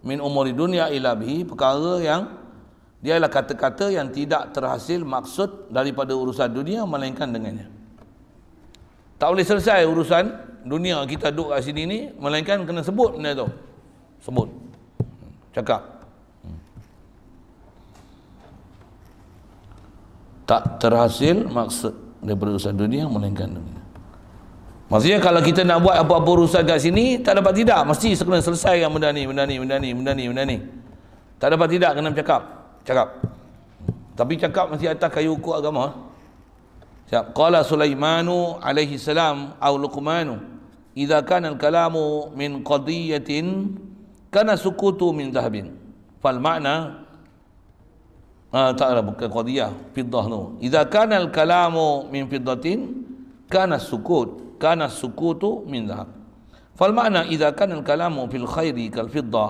S1: min umuri dunya illa bihi perkara yang dia ialah kata-kata yang tidak terhasil maksud daripada urusan dunia melainkan dengannya. Tak boleh selesai urusan dunia kita duduk kat sini ni melainkan kena sebut benda tu. Sebut. Cakap. Hmm. Tak terhasil maksud daripada urusan dunia melainkan dunia. Maksudnya kalau kita nak buat apa-apa urusan kat sini, tak dapat tidak. Mesti kena selesaikan benda ni, benda ni, benda ni, benda ni, benda ni. Tak dapat tidak kena bercakap. Cakap. Hmm. Tapi cakap mesti atas kayu kuat agama. قال سليمان عليه السلام أو لقمان إذا كان الكلام من قضية كان qadiyatin من ذهب فالمعنى آه، تعرف قضية فضة نو إذا كان الكلام من فضة كان السكوت كان السكوت من ذهب فالمعنى إذا كان الكلام في الخير كالفضة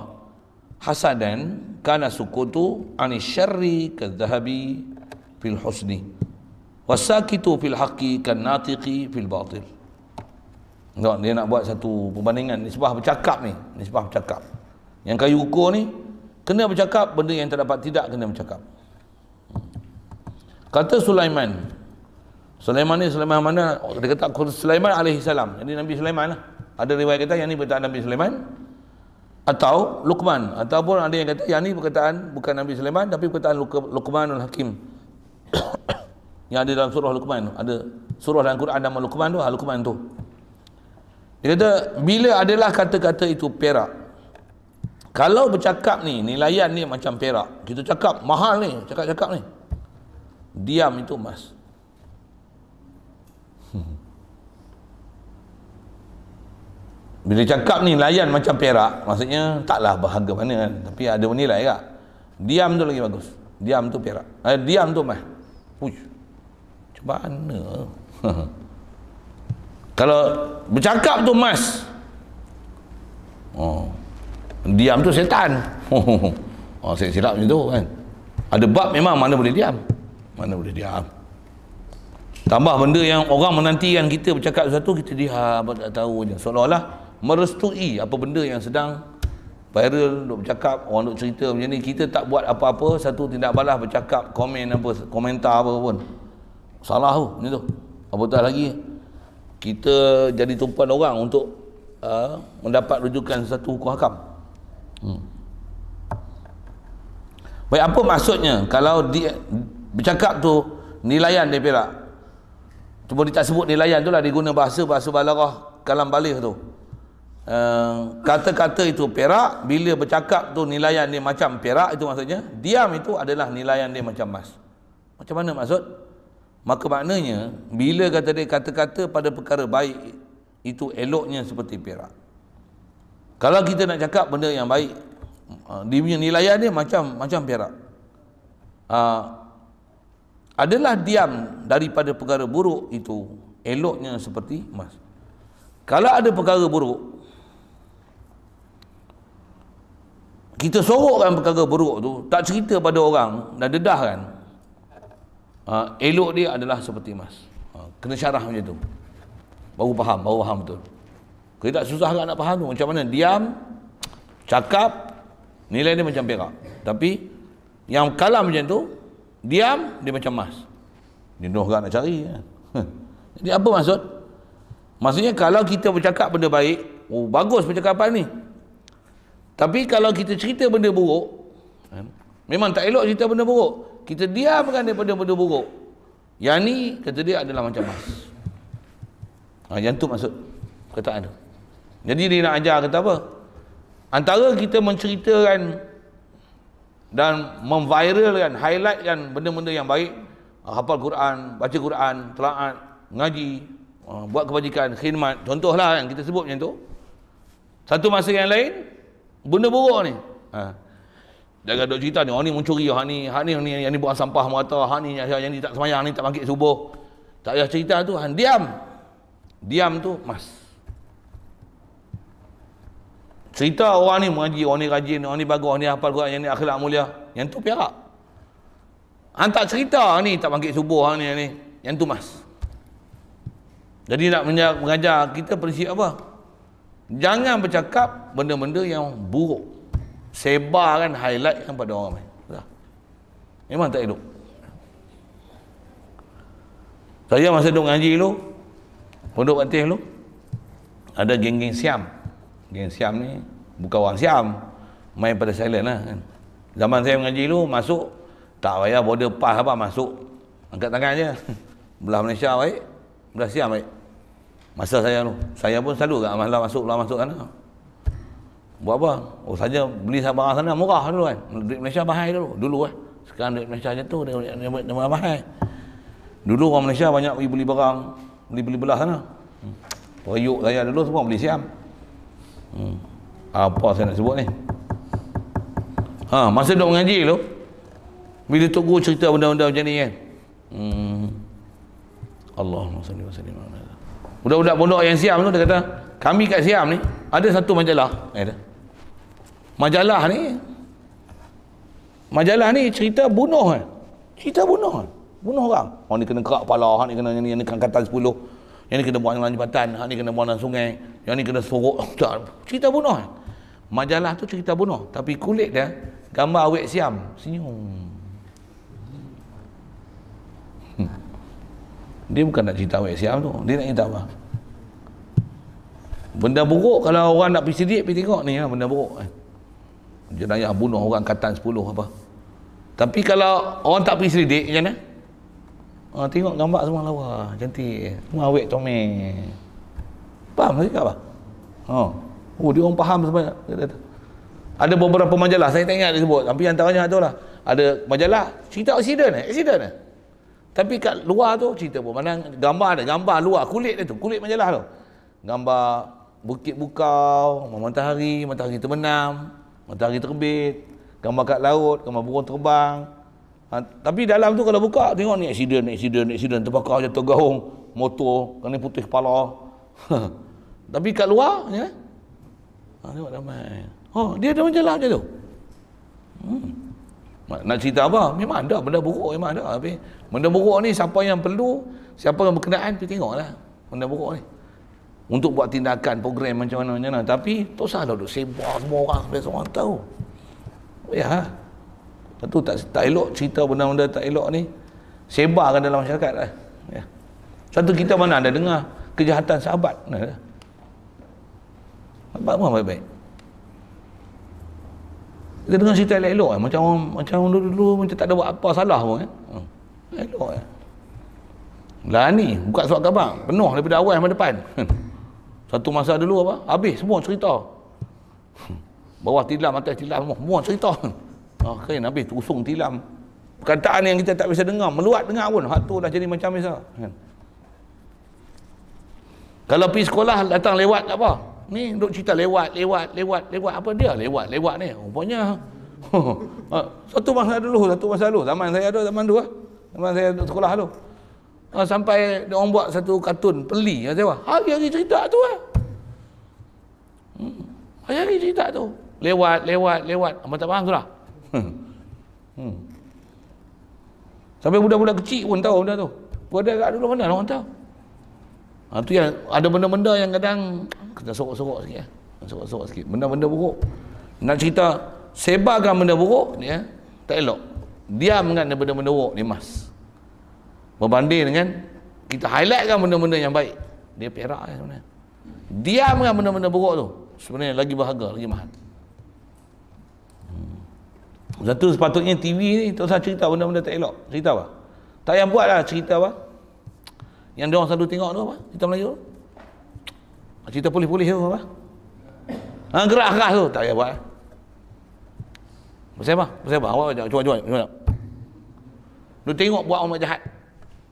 S1: حسنا كان السكوت عن الشر كالذهب في الحسن wasakitu fil haqqi kan natiqi fil batil tengok dia nak buat satu perbandingan nisbah bercakap ni nisbah bercakap yang kayu ukur ni kena bercakap benda yang terdapat tidak kena bercakap kata Sulaiman Sulaiman ni Sulaiman mana oh, dia kata Sulaiman alaihi salam jadi Nabi Sulaiman lah ada riwayat kata yang ni berkata Nabi Sulaiman atau Luqman ataupun ada yang kata yang ni perkataan bukan Nabi Sulaiman tapi perkataan Luqmanul Hakim <coughs> yang ada dalam surah Luqman tu ada surah dalam Quran dan Luqman tu ah, Luqman tu dia kata bila adalah kata-kata itu perak kalau bercakap ni nilaian ni macam perak kita cakap mahal ni cakap-cakap ni diam itu emas <laughs> bila cakap ni nilaian macam perak maksudnya taklah berharga mana kan tapi ada nilai kak diam tu lagi bagus diam tu perak eh, diam tu emas Uish mana <laughs> kalau bercakap tu mas oh diam tu setan <laughs> oh saya silap macam tu kan ada bab memang mana boleh diam mana boleh diam tambah benda yang orang menantikan kita bercakap satu kita diam tak tahu je seolah-olah merestui apa benda yang sedang viral duk bercakap orang duk cerita macam ni kita tak buat apa-apa satu tindak balas bercakap komen apa komentar apa pun salah tu ni tu apatah lagi kita jadi tumpuan orang untuk uh, mendapat rujukan satu hukum hakam hmm. baik apa maksudnya kalau dia bercakap tu nilaian dia perak cuma dia tak sebut nilaian tu lah dia guna bahasa bahasa balarah kalam balik tu uh, kata-kata itu perak bila bercakap tu nilaian dia macam perak itu maksudnya diam itu adalah nilaian dia macam emas macam mana maksud Maka maknanya bila kata dia kata-kata pada perkara baik itu eloknya seperti perak. Kalau kita nak cakap benda yang baik dia punya nilai dia macam macam perak. Uh, adalah diam daripada perkara buruk itu eloknya seperti emas. Kalau ada perkara buruk kita sorokkan perkara buruk tu tak cerita pada orang dah dedah kan? uh, elok dia adalah seperti emas uh, kena syarah macam tu baru faham baru faham tu kita tak susah nak faham tu macam mana diam cakap nilai dia macam perak tapi yang kalah macam tu diam dia macam emas ni noh nak cari ya. <laughs> jadi apa maksud maksudnya kalau kita bercakap benda baik oh bagus percakapan ni tapi kalau kita cerita benda buruk kan, memang tak elok cerita benda buruk kita diamkan daripada benda buruk yang ni kata dia adalah macam mas ha, yang tu maksud kata ada jadi dia nak ajar kata apa antara kita menceritakan dan memviralkan highlightkan benda-benda yang baik ha, hafal Quran baca Quran telaat ngaji ha, buat kebajikan khidmat contohlah yang kita sebut macam tu satu masa yang lain benda buruk ni ha. Jangan duk cerita ni, orang ni mencuri, orang ni, hak ni, ni, yang ni buang sampah mata, hak ni yang, yang ni tak semayang, ni tak bangkit subuh. Tak payah cerita tu, han. diam. Diam tu, mas. Cerita orang ni mengaji, orang ni rajin, orang ni bagus, orang ni hafal Quran, yang ni akhlak mulia. Yang tu perak. Han tak cerita ni tak bangkit subuh hang ni ni. Yang tu mas. Jadi nak mengajar kita prinsip apa? Jangan bercakap benda-benda yang buruk sebar kan highlight kan pada orang ramai memang tak elok saya masa duduk ngaji dulu pondok batis dulu ada geng-geng siam geng siam ni bukan orang siam main pada silent lah kan zaman saya mengaji dulu masuk tak payah border pass apa masuk angkat tangan je <laughs> belah Malaysia baik belah siam baik masa saya tu saya pun selalu kat masuk lah masuk kan lah buat apa? Oh saja beli barang sana murah dulu kan. Duit Malaysia mahal dulu. Dulu eh. Sekarang duit Malaysia jatuh dia dia, dia, dia, dia mahal. Dulu orang Malaysia banyak pergi beli barang, beli beli belah sana. Hmm. Periuk saya dulu semua beli siam. Hmm. Apa saya nak sebut ni? Ha, masa duduk mengaji tu bila tok guru cerita benda-benda macam ni kan. Hmm. Allahumma salli wa sallim ala. Budak-budak pondok yang siam tu dia kata, kami kat siam ni ada satu majalah. Eh, majalah ni majalah ni cerita bunuh eh. cerita bunuh eh? bunuh orang orang ni kena kerak kepala orang ni kena yang ni, yang ni kena angkatan 10 yang ni kena buang dalam jambatan yang ni kena buang dalam sungai yang ni kena sorok <laughs> cerita bunuh eh. majalah tu cerita bunuh tapi kulit dia gambar awet siam senyum hmm. dia bukan nak cerita awet siam tu dia nak cerita apa benda buruk kalau orang nak pergi sidik pergi tengok ni lah benda buruk eh jenayah bunuh orang katan 10 apa tapi kalau orang tak pergi selidik macam mana ha, tengok gambar semua lawa cantik semua awet comel faham tak apa ha. oh dia orang faham sebenarnya ada beberapa majalah saya tak ingat dia sebut tapi antaranya tu lah ada majalah cerita accident eh accident eh tapi kat luar tu cerita pun mana gambar ada gambar luar kulit dia tu kulit majalah tu gambar bukit bukau matahari matahari terbenam Matahari terbit, gambar kat laut, gambar burung terbang. Ha, tapi dalam tu kalau buka, tengok ni accident, accident, accident. Terbakar jatuh gaung, motor, kena putih kepala. <laughs> tapi kat luar, ya. Ha, tengok ramai. Oh, dia dah macam lah macam tu. Hmm. Nak cerita apa? Memang ada benda buruk, memang ada. Tapi benda buruk ni siapa yang perlu, siapa yang berkenaan, tu tengoklah. Benda buruk ni untuk buat tindakan program macam mana macam mana tapi tak usah lah duk sebar semua orang biar semua orang tahu Oh ya tentu tak tak elok cerita benda-benda tak elok ni sebarkan dalam masyarakat lah ya satu kita mana ada dengar kejahatan sahabat nampak mana ya. baik-baik kita dengar cerita elok, -elok eh. macam macam dulu-dulu macam tak ada buat apa salah pun eh. Hmm. elok eh. lah ni buka suat kabar penuh daripada awal sampai depan <laughs> Satu masa dulu apa? Habis semua cerita. Bawah tilam, atas tilam semua. Semua cerita. Okey, ah, habis usung tilam. Perkataan yang kita tak bisa dengar. Meluat dengar pun. Hak tu dah jadi macam biasa. Kan? Kalau pergi sekolah datang lewat apa? Ni duk cerita lewat, lewat, lewat, lewat. Apa dia lewat, lewat ni? Rupanya. <laughs> Ah, satu masa dulu, satu masa dulu. Zaman saya ada, zaman dulu. Zaman saya sekolah dulu. Ha, sampai dia orang buat satu kartun peli ya ah, tahu. Hari-hari cerita tu ah. Hmm. Hari-hari cerita tu. Lewat, lewat, lewat. Apa tak faham sudah. Hmm. hmm. Sampai budak-budak kecil pun tahu benda tu. Budak kat dulu mana orang tahu. Ha, tu yang ada benda-benda yang kadang kena sorok-sorok sikit ya. Sorok-sorok sikit. Benda-benda buruk. Nak cerita sebarkan benda buruk ni ya. Tak elok. Diamkan benda-benda buruk ni mas berbanding dengan kita kan benda-benda yang baik dia perak kan sebenarnya diam dengan benda-benda buruk tu sebenarnya lagi berharga lagi mahal hmm. tu sepatutnya TV ni tak usah cerita benda-benda tak elok cerita apa tak yang buat lah cerita apa yang dia orang selalu tengok tu apa cerita Melayu cerita pulih-pulih tu apa ha, gerak keras tu tak payah buat Bersama, bersama. Awak jangan cuba-cuba. Dia tengok buat orang jahat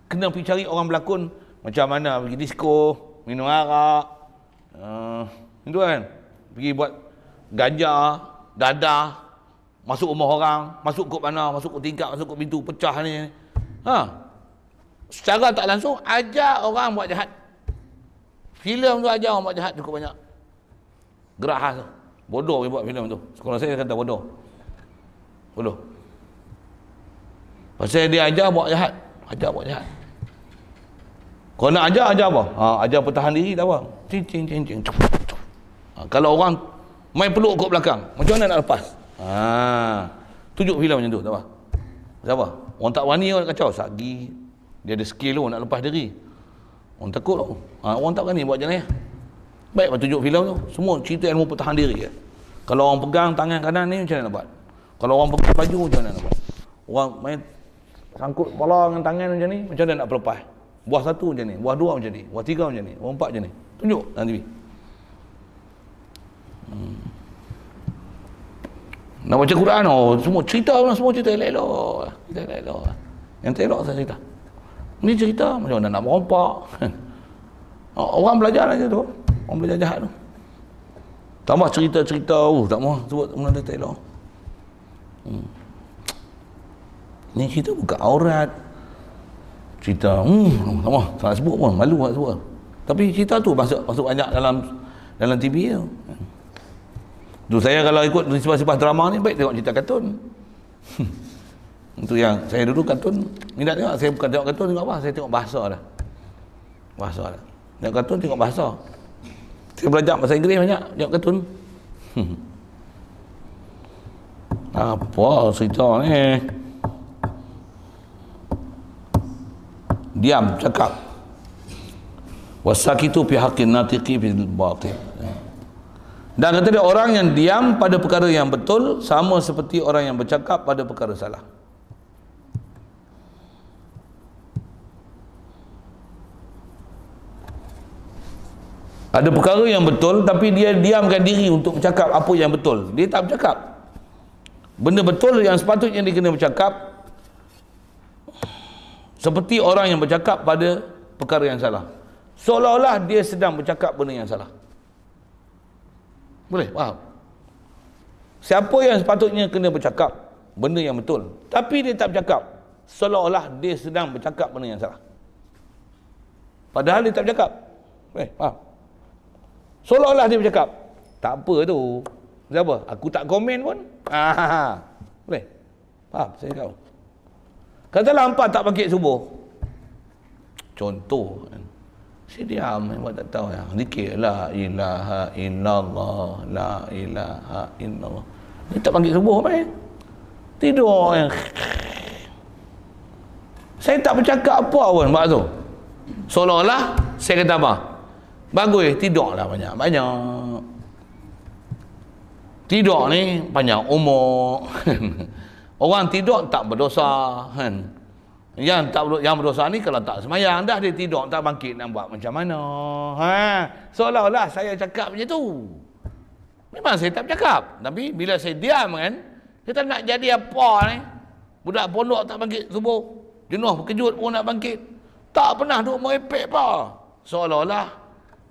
S1: kena pergi cari orang berlakon macam mana pergi disco, minum arak. Uh, eh, itu kan. Pergi buat ganja, dadah, masuk rumah orang, masuk kot mana, masuk kot tingkap, masuk kot pintu, pecah ni. Ha. Secara tak langsung, ajar orang buat jahat. Filem tu ajar orang buat jahat cukup banyak. Gerak hal lah tu. Bodoh dia buat filem tu. Sekolah saya kata bodoh. Bodoh. Pasal dia ajar buat jahat. Ajar buat jahat. Kalau nak ajar, ajar apa? Ha, ajar pertahan diri tak apa. Cing, cing, cing, cing. Ha, kalau orang main peluk kot belakang, macam mana nak lepas? Ha, tujuk filem macam tu, tak apa? Siapa? Orang tak berani orang kacau. Sagi, dia ada skill tu nak lepas diri. Orang takut tau. Ha, orang tak berani buat macam ni. Ya. Baik buat tujuk filem tu. Semua cerita ilmu pertahan diri. Ya. Kalau orang pegang tangan kanan ni, macam mana nak buat? Kalau orang pegang baju, macam mana nak buat? Orang main sangkut kepala dengan tangan macam ni, macam mana nak berlepas? Buah satu macam ni, buah dua macam ni, buah tiga macam ni, buah empat macam ni. Tunjuk nanti. Hmm. Nak baca Quran oh, semua cerita orang semua cerita elok-elok. Cerita elok-elok. Yang tak elok saya cerita. Ini cerita macam mana nak merompak. <laughs> Oh, orang belajar aja tu. Orang belajar jahat tu. Tambah cerita-cerita oh, tak mau sebut mula dia tak elok. Hmm. Ni kita buka aurat, cerita hmm tak mah tak sebut pun malu tak sebut tapi cerita tu masuk masuk banyak dalam dalam TV tu tu saya kalau ikut sebuah-sebuah drama ni baik tengok cerita kartun <laughs> itu yang saya dulu kartun minat tengok saya bukan tengok kartun tengok apa saya tengok bahasa lah, bahasa lah. tengok kartun tengok bahasa saya belajar bahasa Inggeris banyak tengok kartun <laughs> apa cerita ni diam cakap wasakitu fi haqqin natiqi fil batil dan kata dia orang yang diam pada perkara yang betul sama seperti orang yang bercakap pada perkara salah Ada perkara yang betul tapi dia diamkan diri untuk bercakap apa yang betul. Dia tak bercakap. Benda betul yang sepatutnya dia kena bercakap, seperti orang yang bercakap pada perkara yang salah seolah-olah dia sedang bercakap benda yang salah boleh faham siapa yang sepatutnya kena bercakap benda yang betul tapi dia tak bercakap seolah-olah dia sedang bercakap benda yang salah padahal dia tak bercakap boleh faham seolah-olah dia bercakap tak apa tu siapa aku tak komen pun <laughs> ah, boleh faham saya tahu Katalah hampa tak pakai subuh. Contoh kan. Si diam buat tak tahu ya. Zikir la ilaha illallah la ilaha illallah. Dia tak pakai subuh apa Tidur ya. Saya tak bercakap apa pun buat tu. seolah saya kata apa? Bagus tidurlah banyak. Banyak. Tidur ni panjang umur. <laughs> Orang tidur tak berdosa kan. Yang tak yang berdosa ni kalau tak semayang dah dia tidur tak bangkit nak buat macam mana. Ha. Seolah-olah saya cakap macam tu. Memang saya tak cakap. Tapi bila saya diam kan, saya tak nak jadi apa ni. Budak pondok tak bangkit subuh. Jenuh berkejut pun nak bangkit. Tak pernah duk merepek apa. Seolah-olah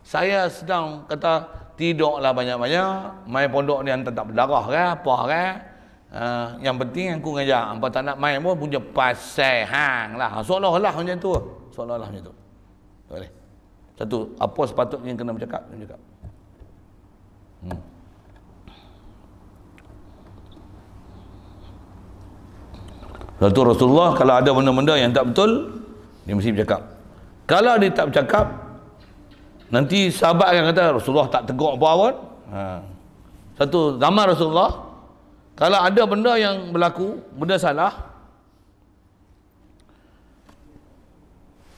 S1: saya sedang kata tidurlah banyak-banyak. Main pondok ni hantar tak berdarah kan? apa kan? Ah, yang penting aku ngajar hangpa tak nak main pun punya pasal hang lah ha, seolah-olah macam tu seolah-olah macam tu boleh satu apa sepatutnya kena bercakap kena bercakap hmm. Lepas tu Rasulullah kalau ada benda-benda yang tak betul Dia mesti bercakap Kalau dia tak bercakap Nanti sahabat akan kata Rasulullah tak tegur apa-apa ha. Satu zaman Rasulullah kalau ada benda yang berlaku benda salah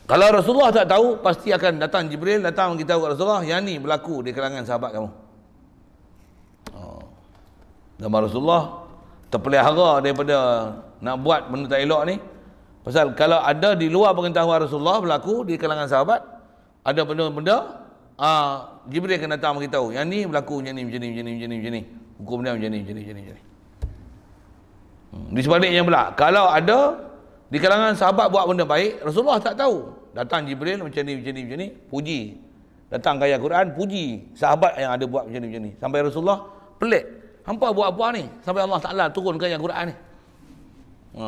S1: kalau Rasulullah tak tahu pasti akan datang Jibril datang kita kepada Rasulullah yang ni berlaku di kalangan sahabat kamu nama oh. Rasulullah terpelihara daripada nak buat benda tak elok ni pasal kalau ada di luar pengetahuan Rasulullah berlaku di kalangan sahabat ada benda-benda uh, ah, Jibril akan datang tahu yang ni berlaku macam ni macam ni macam ni macam ni hukum dia macam ni macam ni macam ni Hmm. Di sebaliknya pula, kalau ada di kalangan sahabat buat benda baik, Rasulullah tak tahu. Datang Jibril macam ni, macam ni, macam ni, puji. Datang kaya Quran, puji sahabat yang ada buat macam ni, macam ni. Sampai Rasulullah pelik. Hampa buat apa ni? Sampai Allah Ta'ala turun kaya Quran ni. Ha.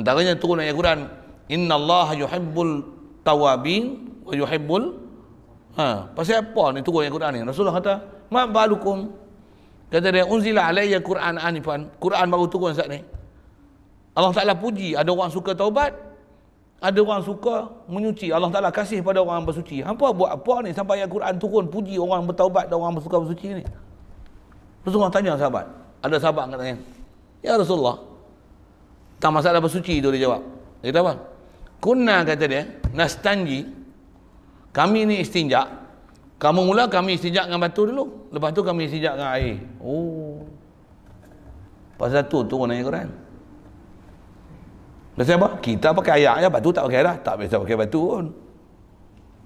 S1: Antaranya turun kaya Quran, Inna Allah yuhibbul tawabin wa yuhibbul Ha, pasal apa ni turun kaya Quran ni? Rasulullah kata, "Ma balukum?" Kata dia, "Unzila alayya Quran anifan." Quran baru turun saat ni. Allah Ta'ala puji ada orang suka taubat ada orang suka menyuci Allah Ta'ala kasih pada orang bersuci Apa buat apa ni sampai yang Quran turun puji orang bertaubat dan orang suka bersuci ni lepas orang tanya sahabat ada sahabat yang tanya Ya Rasulullah tak masalah bersuci tu dia jawab dia kata apa kunna kata dia nastanji kami ni istinjak kamu mula kami istinjak dengan batu dulu lepas tu kami istinjak dengan air oh pasal tu turun ayat Quran Maksudnya apa? Kita pakai air je, batu tak pakai dah. Tak biasa pakai batu pun.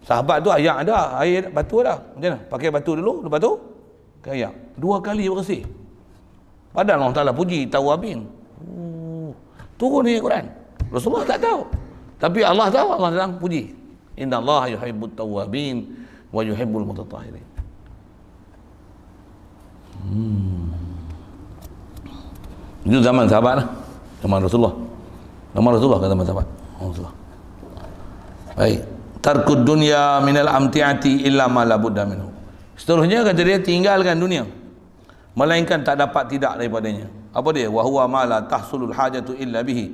S1: Sahabat tu air ada, air batu dah. Macam mana? Pakai batu dulu, lepas tu? Pakai air. Dua kali bersih. Padahal Allah Ta'ala puji, tahu abin. Uh, oh, turun ni Quran. Rasulullah tak tahu. Tapi Allah tahu, Allah Ta'ala puji. Inna Allah yuhibbut tawabin wa yuhibbul mutatahirin. Hmm. Itu zaman sahabat lah. Zaman Rasulullah. Nama Rasulullah kata teman-teman. Rasulullah. Baik. Tarkud dunia minal amti'ati illa ma la budda minhu. Seterusnya kata dia tinggalkan dunia. Melainkan tak dapat tidak daripadanya. Apa dia? Wa ma la tahsulul hajatu illa bihi.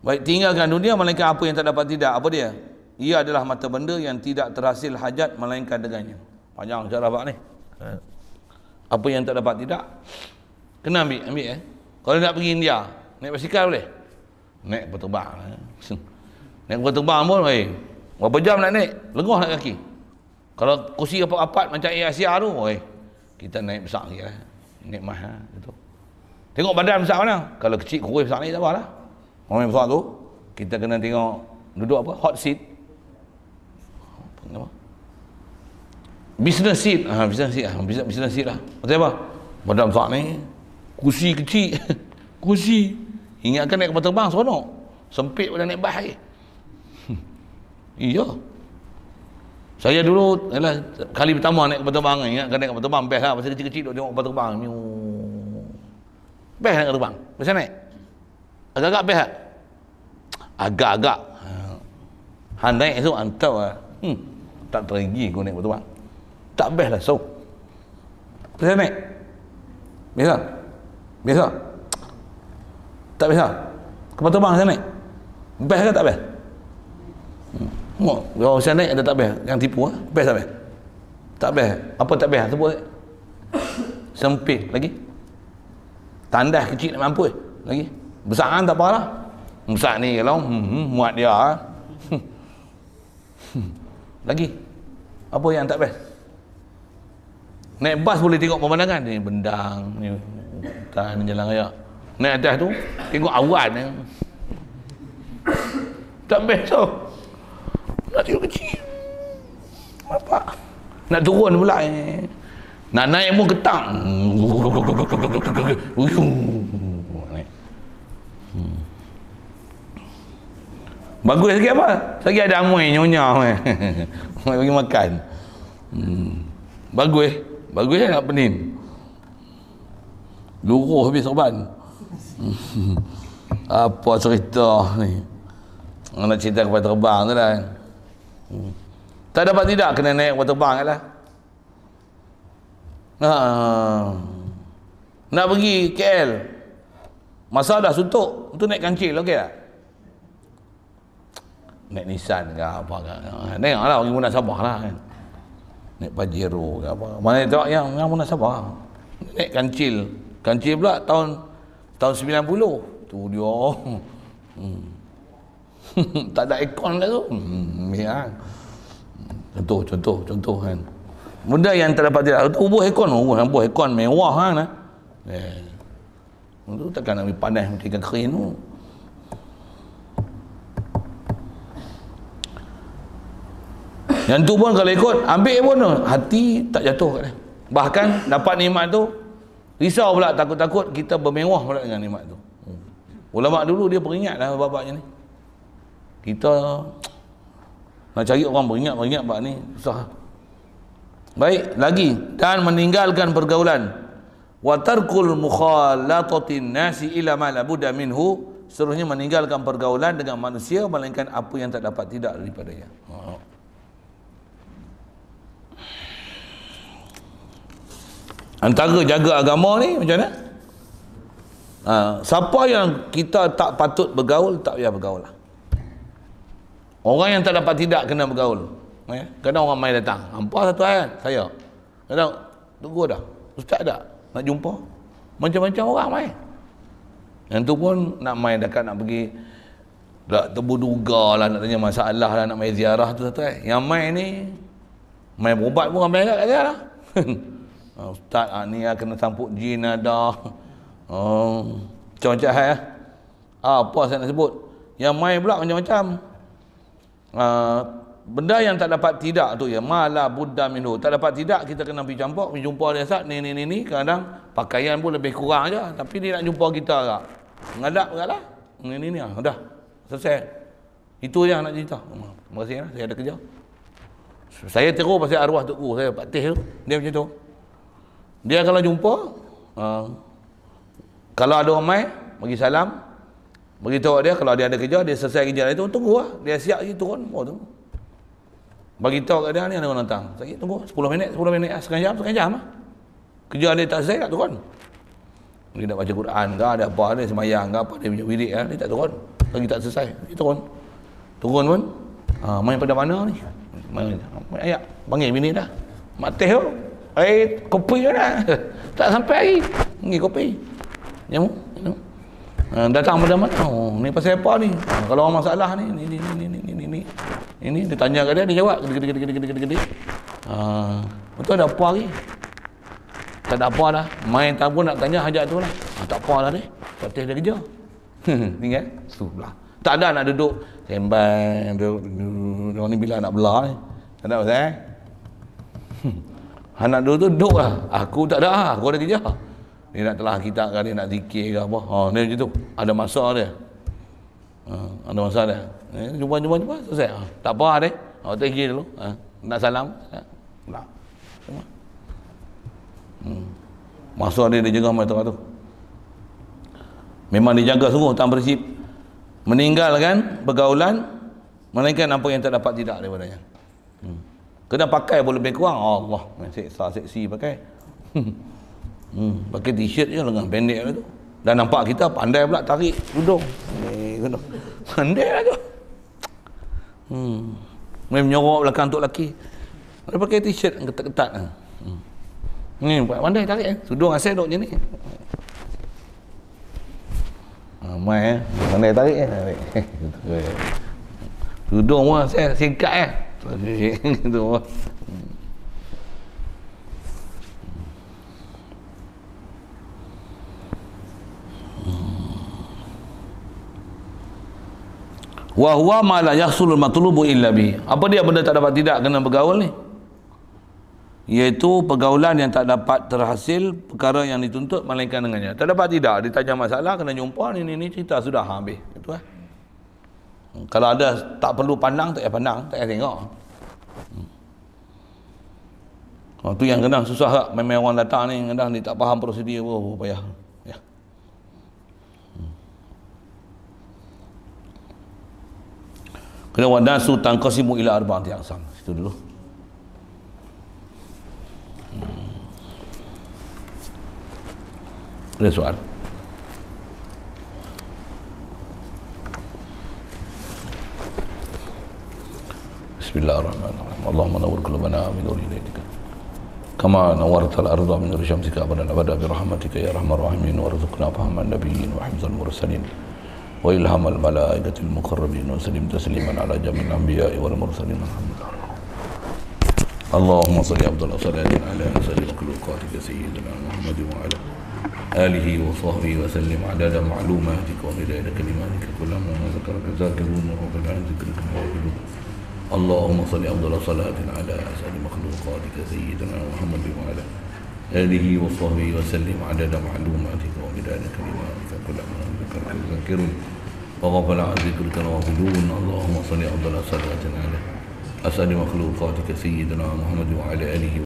S1: Baik tinggalkan dunia melainkan apa yang tak dapat tidak. Apa dia? Ia adalah mata benda yang tidak terhasil hajat melainkan dengannya. Panjang cara bab ni. Apa yang tak dapat tidak? Kena ambil, ambil eh. Kalau nak pergi India, naik basikal boleh? naik berterbang <laughs> naik berterbang pun eh. berapa jam nak naik leguh nak kaki kalau kursi apa-apa macam Air Asia tu eh. kita naik besar lagi lah naik mahal lah, gitu. tengok badan besar mana kalau kecil kurus besar ni tak lah? orang besar tu kita kena tengok duduk apa hot seat apa business seat ha, business seat ha, business, business seat lah maksudnya apa badan besar ni kursi kecil <laughs> kursi Ingatkan naik kapal terbang seronok. Sempit pada naik bahai. <laughs> iya. Saya dulu ialah kali pertama naik kapal terbang ingatkan naik kapal terbang best lah pasal kecil-kecil duk tengok kapal terbang. Miu. Best naik kapal terbang. Macam naik. Agak-agak best lah. Agak-agak. Han naik esok han tahu lah. Hmm. Tak tergi aku naik kapal terbang. Tak best lah so. Macam naik. Biasa. Biasa. Tak biasa. Kepala terbang saya naik. Best ke tak best? Mau hmm. oh, saya naik ada tak best yang tipu ah. Best tak best? Tak best. Apa tak best sebut? Eh? Sempit lagi. Tandas kecil nak mampu lagi. Besar kan tak apa lah. Hmm, besar ni kalau hmm, hmm muat dia. Eh? Hmm. hmm. Lagi. Apa yang tak best? Naik bas boleh tengok pemandangan ni bendang ni hutan jalan raya naik atas tu tengok awan eh. tak best tau nak tidur kecil apa nak turun pula eh. nak naik pun ketang hmm. bagus sikit apa sikit ada amoy nyonya eh. amoy pergi makan hmm. bagus bagus eh nak penin luruh habis serban <laughs> apa cerita ni nak cerita kepada terbang tu lah tak dapat tidak kena naik kapal terbang kan lah ha. nak pergi KL masa dah suntuk tu naik kancil okey tak naik Nissan ke apa ke ha, tengok lah pergi munas sabah lah kan naik Pajero ke apa mana tengok yang yang munas sabah naik kancil kancil pula tahun tahun 90 tu dia hmm. <laughs> tak ada ikon lah tu hmm, ya. contoh contoh contoh kan benda yang tak dapat tidak ubuh ikon ubuh, oh, ubuh ikon mewah kan eh. eh. tu takkan nak panas mereka kering tu yang tu pun kalau ikut ambil pun tu hati tak jatuh kat bahkan dapat nikmat tu Risau pula takut-takut kita bermewah pula dengan nikmat tu. Hmm. Ulama dulu dia peringat lah bapak ni. Kita <tsk> nak cari orang beringat-beringat bapak ni susah. Baik, lagi dan meninggalkan pergaulan. Wa tarkul mukhalatatin nasi ila ma la budda minhu, seluruhnya meninggalkan pergaulan dengan manusia melainkan apa yang tak dapat tidak daripadanya. Hmm. antara jaga agama ni macam mana ha, siapa yang kita tak patut bergaul tak payah bergaul lah orang yang tak dapat tidak kena bergaul eh? kadang orang main datang hampa satu ayat saya kadang tunggu dah ustaz tak nak jumpa macam-macam orang main yang tu pun nak main dekat nak pergi tak terbuduga lah nak tanya masalah lah nak main ziarah tu satu eh. yang main ni main berubat pun orang main kat lah <laughs> Ah, ustaz ah, ni lah kena sampuk jin ada. Lah oh, ah, macam-macam hal. Ah. Ah, apa saya nak sebut? Yang main pula macam-macam. Ah, benda yang tak dapat tidak tu ya. Malah Buddha minuh. Tak dapat tidak kita kena pergi campur. Pergi jumpa dia Ustaz. Ni, ni, ni, ni. Kadang pakaian pun lebih kurang je. Tapi dia nak jumpa kita tak? Ngadap ke lah. Ni, ni, ni. Ah. Dah. Selesai. Itu yang nak cerita. Terima kasih. Lah. Saya ada kerja. Saya teruk pasal arwah tu. Oh, saya patih tu. Dia macam tu dia kalau jumpa uh, kalau ada orang mai bagi salam bagi tahu dia kalau dia ada kerja dia selesai kerja dia tu tunggu lah dia siap lagi turun oh, tu beritahu kat dia ni ada orang datang sakit tunggu 10 minit 10 minit lah sekejap sekejap lah ah. kerja dia tak selesai tak turun dia nak baca Quran ke ada apa ni semayang ke apa dia punya wirik lah. dia tak turun lagi tak selesai dia turun turun pun uh, main pada mana ni main, main ayat panggil bini dah mak teh tu air kopi je kan? dah. <laughs> Tak sampai hari. Pergi kopi. Jamu. Ah, datang pada mana? Oh, ni pasal apa ni? Ah, kalau orang masalah ni, ni, ni, ni, ni, ni, ni, ni, ni. Ini dia tanya kat dia, dia jawab. Gede, gede, gede, gede, gede, gede, gede. Ah, betul ada apa lagi? Tak ada apa dah Main tak pun nak tanya hajat tu lah. Ha, tak apa lah ni. Patih dia kerja. Tinggal. <laughs> Kan? Sebelah. Tak ada nak duduk. Sembang. duduk. orang ni bila nak belah ni. Tak ada pasal eh? <laughs> Anak dua tu duduk lah. Aku tak ada lah. Aku ada kerja. Dia nak telah kita ke, kan, dia nak zikir ke apa. Ha, dia macam tu. Ada masa dia. Ha, ada masa dia. Eh, cuba, cuba, cuba. Selesai. Ha, tak apa dia. Ha, Awak tak kira dulu. Ha, nak salam. Ha, tak. Cuma. Hmm. Masa dia, dia jaga mata tu. Memang dijaga semua tanpa prinsip. Meninggalkan pergaulan. Melainkan apa yang tak dapat tidak daripadanya kena pakai boleh lebih kurang Allah seksa seksi pakai <laughs> hmm. pakai t-shirt je lengan pendek lah tu dan nampak kita pandai pula tarik tudung eh, kena <laughs> pandai lah tu hmm. main menyorok belakang untuk lelaki dia pakai t-shirt ketat-ketat ah, hmm. ni buat pandai tarik eh. tudung asal duk je ni ramai ah, eh. pandai tarik eh tarik <laughs> tudung pun asal singkat eh <laughs> Gitu. Wa huwa ma la yahsul matlubu illa bi. Apa dia benda tak dapat tidak kena bergaul ni? Iaitu pergaulan yang tak dapat terhasil perkara yang dituntut melainkan dengannya. Tak dapat tidak ditanya masalah kena jumpa ni ni cerita sudah habis. Itu eh. Lah. Hmm. kalau ada tak perlu pandang tak payah pandang tak payah tengok oh, hmm. tu yang kadang susah tak memang orang datang ni kadang ni tak faham prosedur oh, oh payah ya. Hmm. kena wa nasu tangkasimu ila arba tiang ya sang situ dulu ada soalan بسم الله الرحمن الرحيم اللهم نور قلوبنا من نور يديك كما نورت الارض من نور شمسك ابدا ابدا برحمتك يا ارحم الراحمين وارزقنا فهم النبيين وحفظ المرسلين والهم الملائكه المقربين وسلم تسليما على جميع الانبياء والمرسلين الحمد لله اللهم صل افضل الصلاه على سيد مخلوقاتك سيدنا محمد وعلى آله وصحبه وسلم عدد معلوماتك وغير كلماتك كلما ذكرك ذاكرون وربنا عن ذكرك غافلون اللهم صل أفضل صلاة على أسعد مخلوقاتك سيدنا محمد وعلى آله وصحبه وسلم عدد معلوماتك ومداد كلماتك كل ما ذكرت ذاكر وغفل عن ذكرك الغافلون اللهم صل أفضل صلاة على أسعد مخلوقاتك سيدنا محمد وعلى آله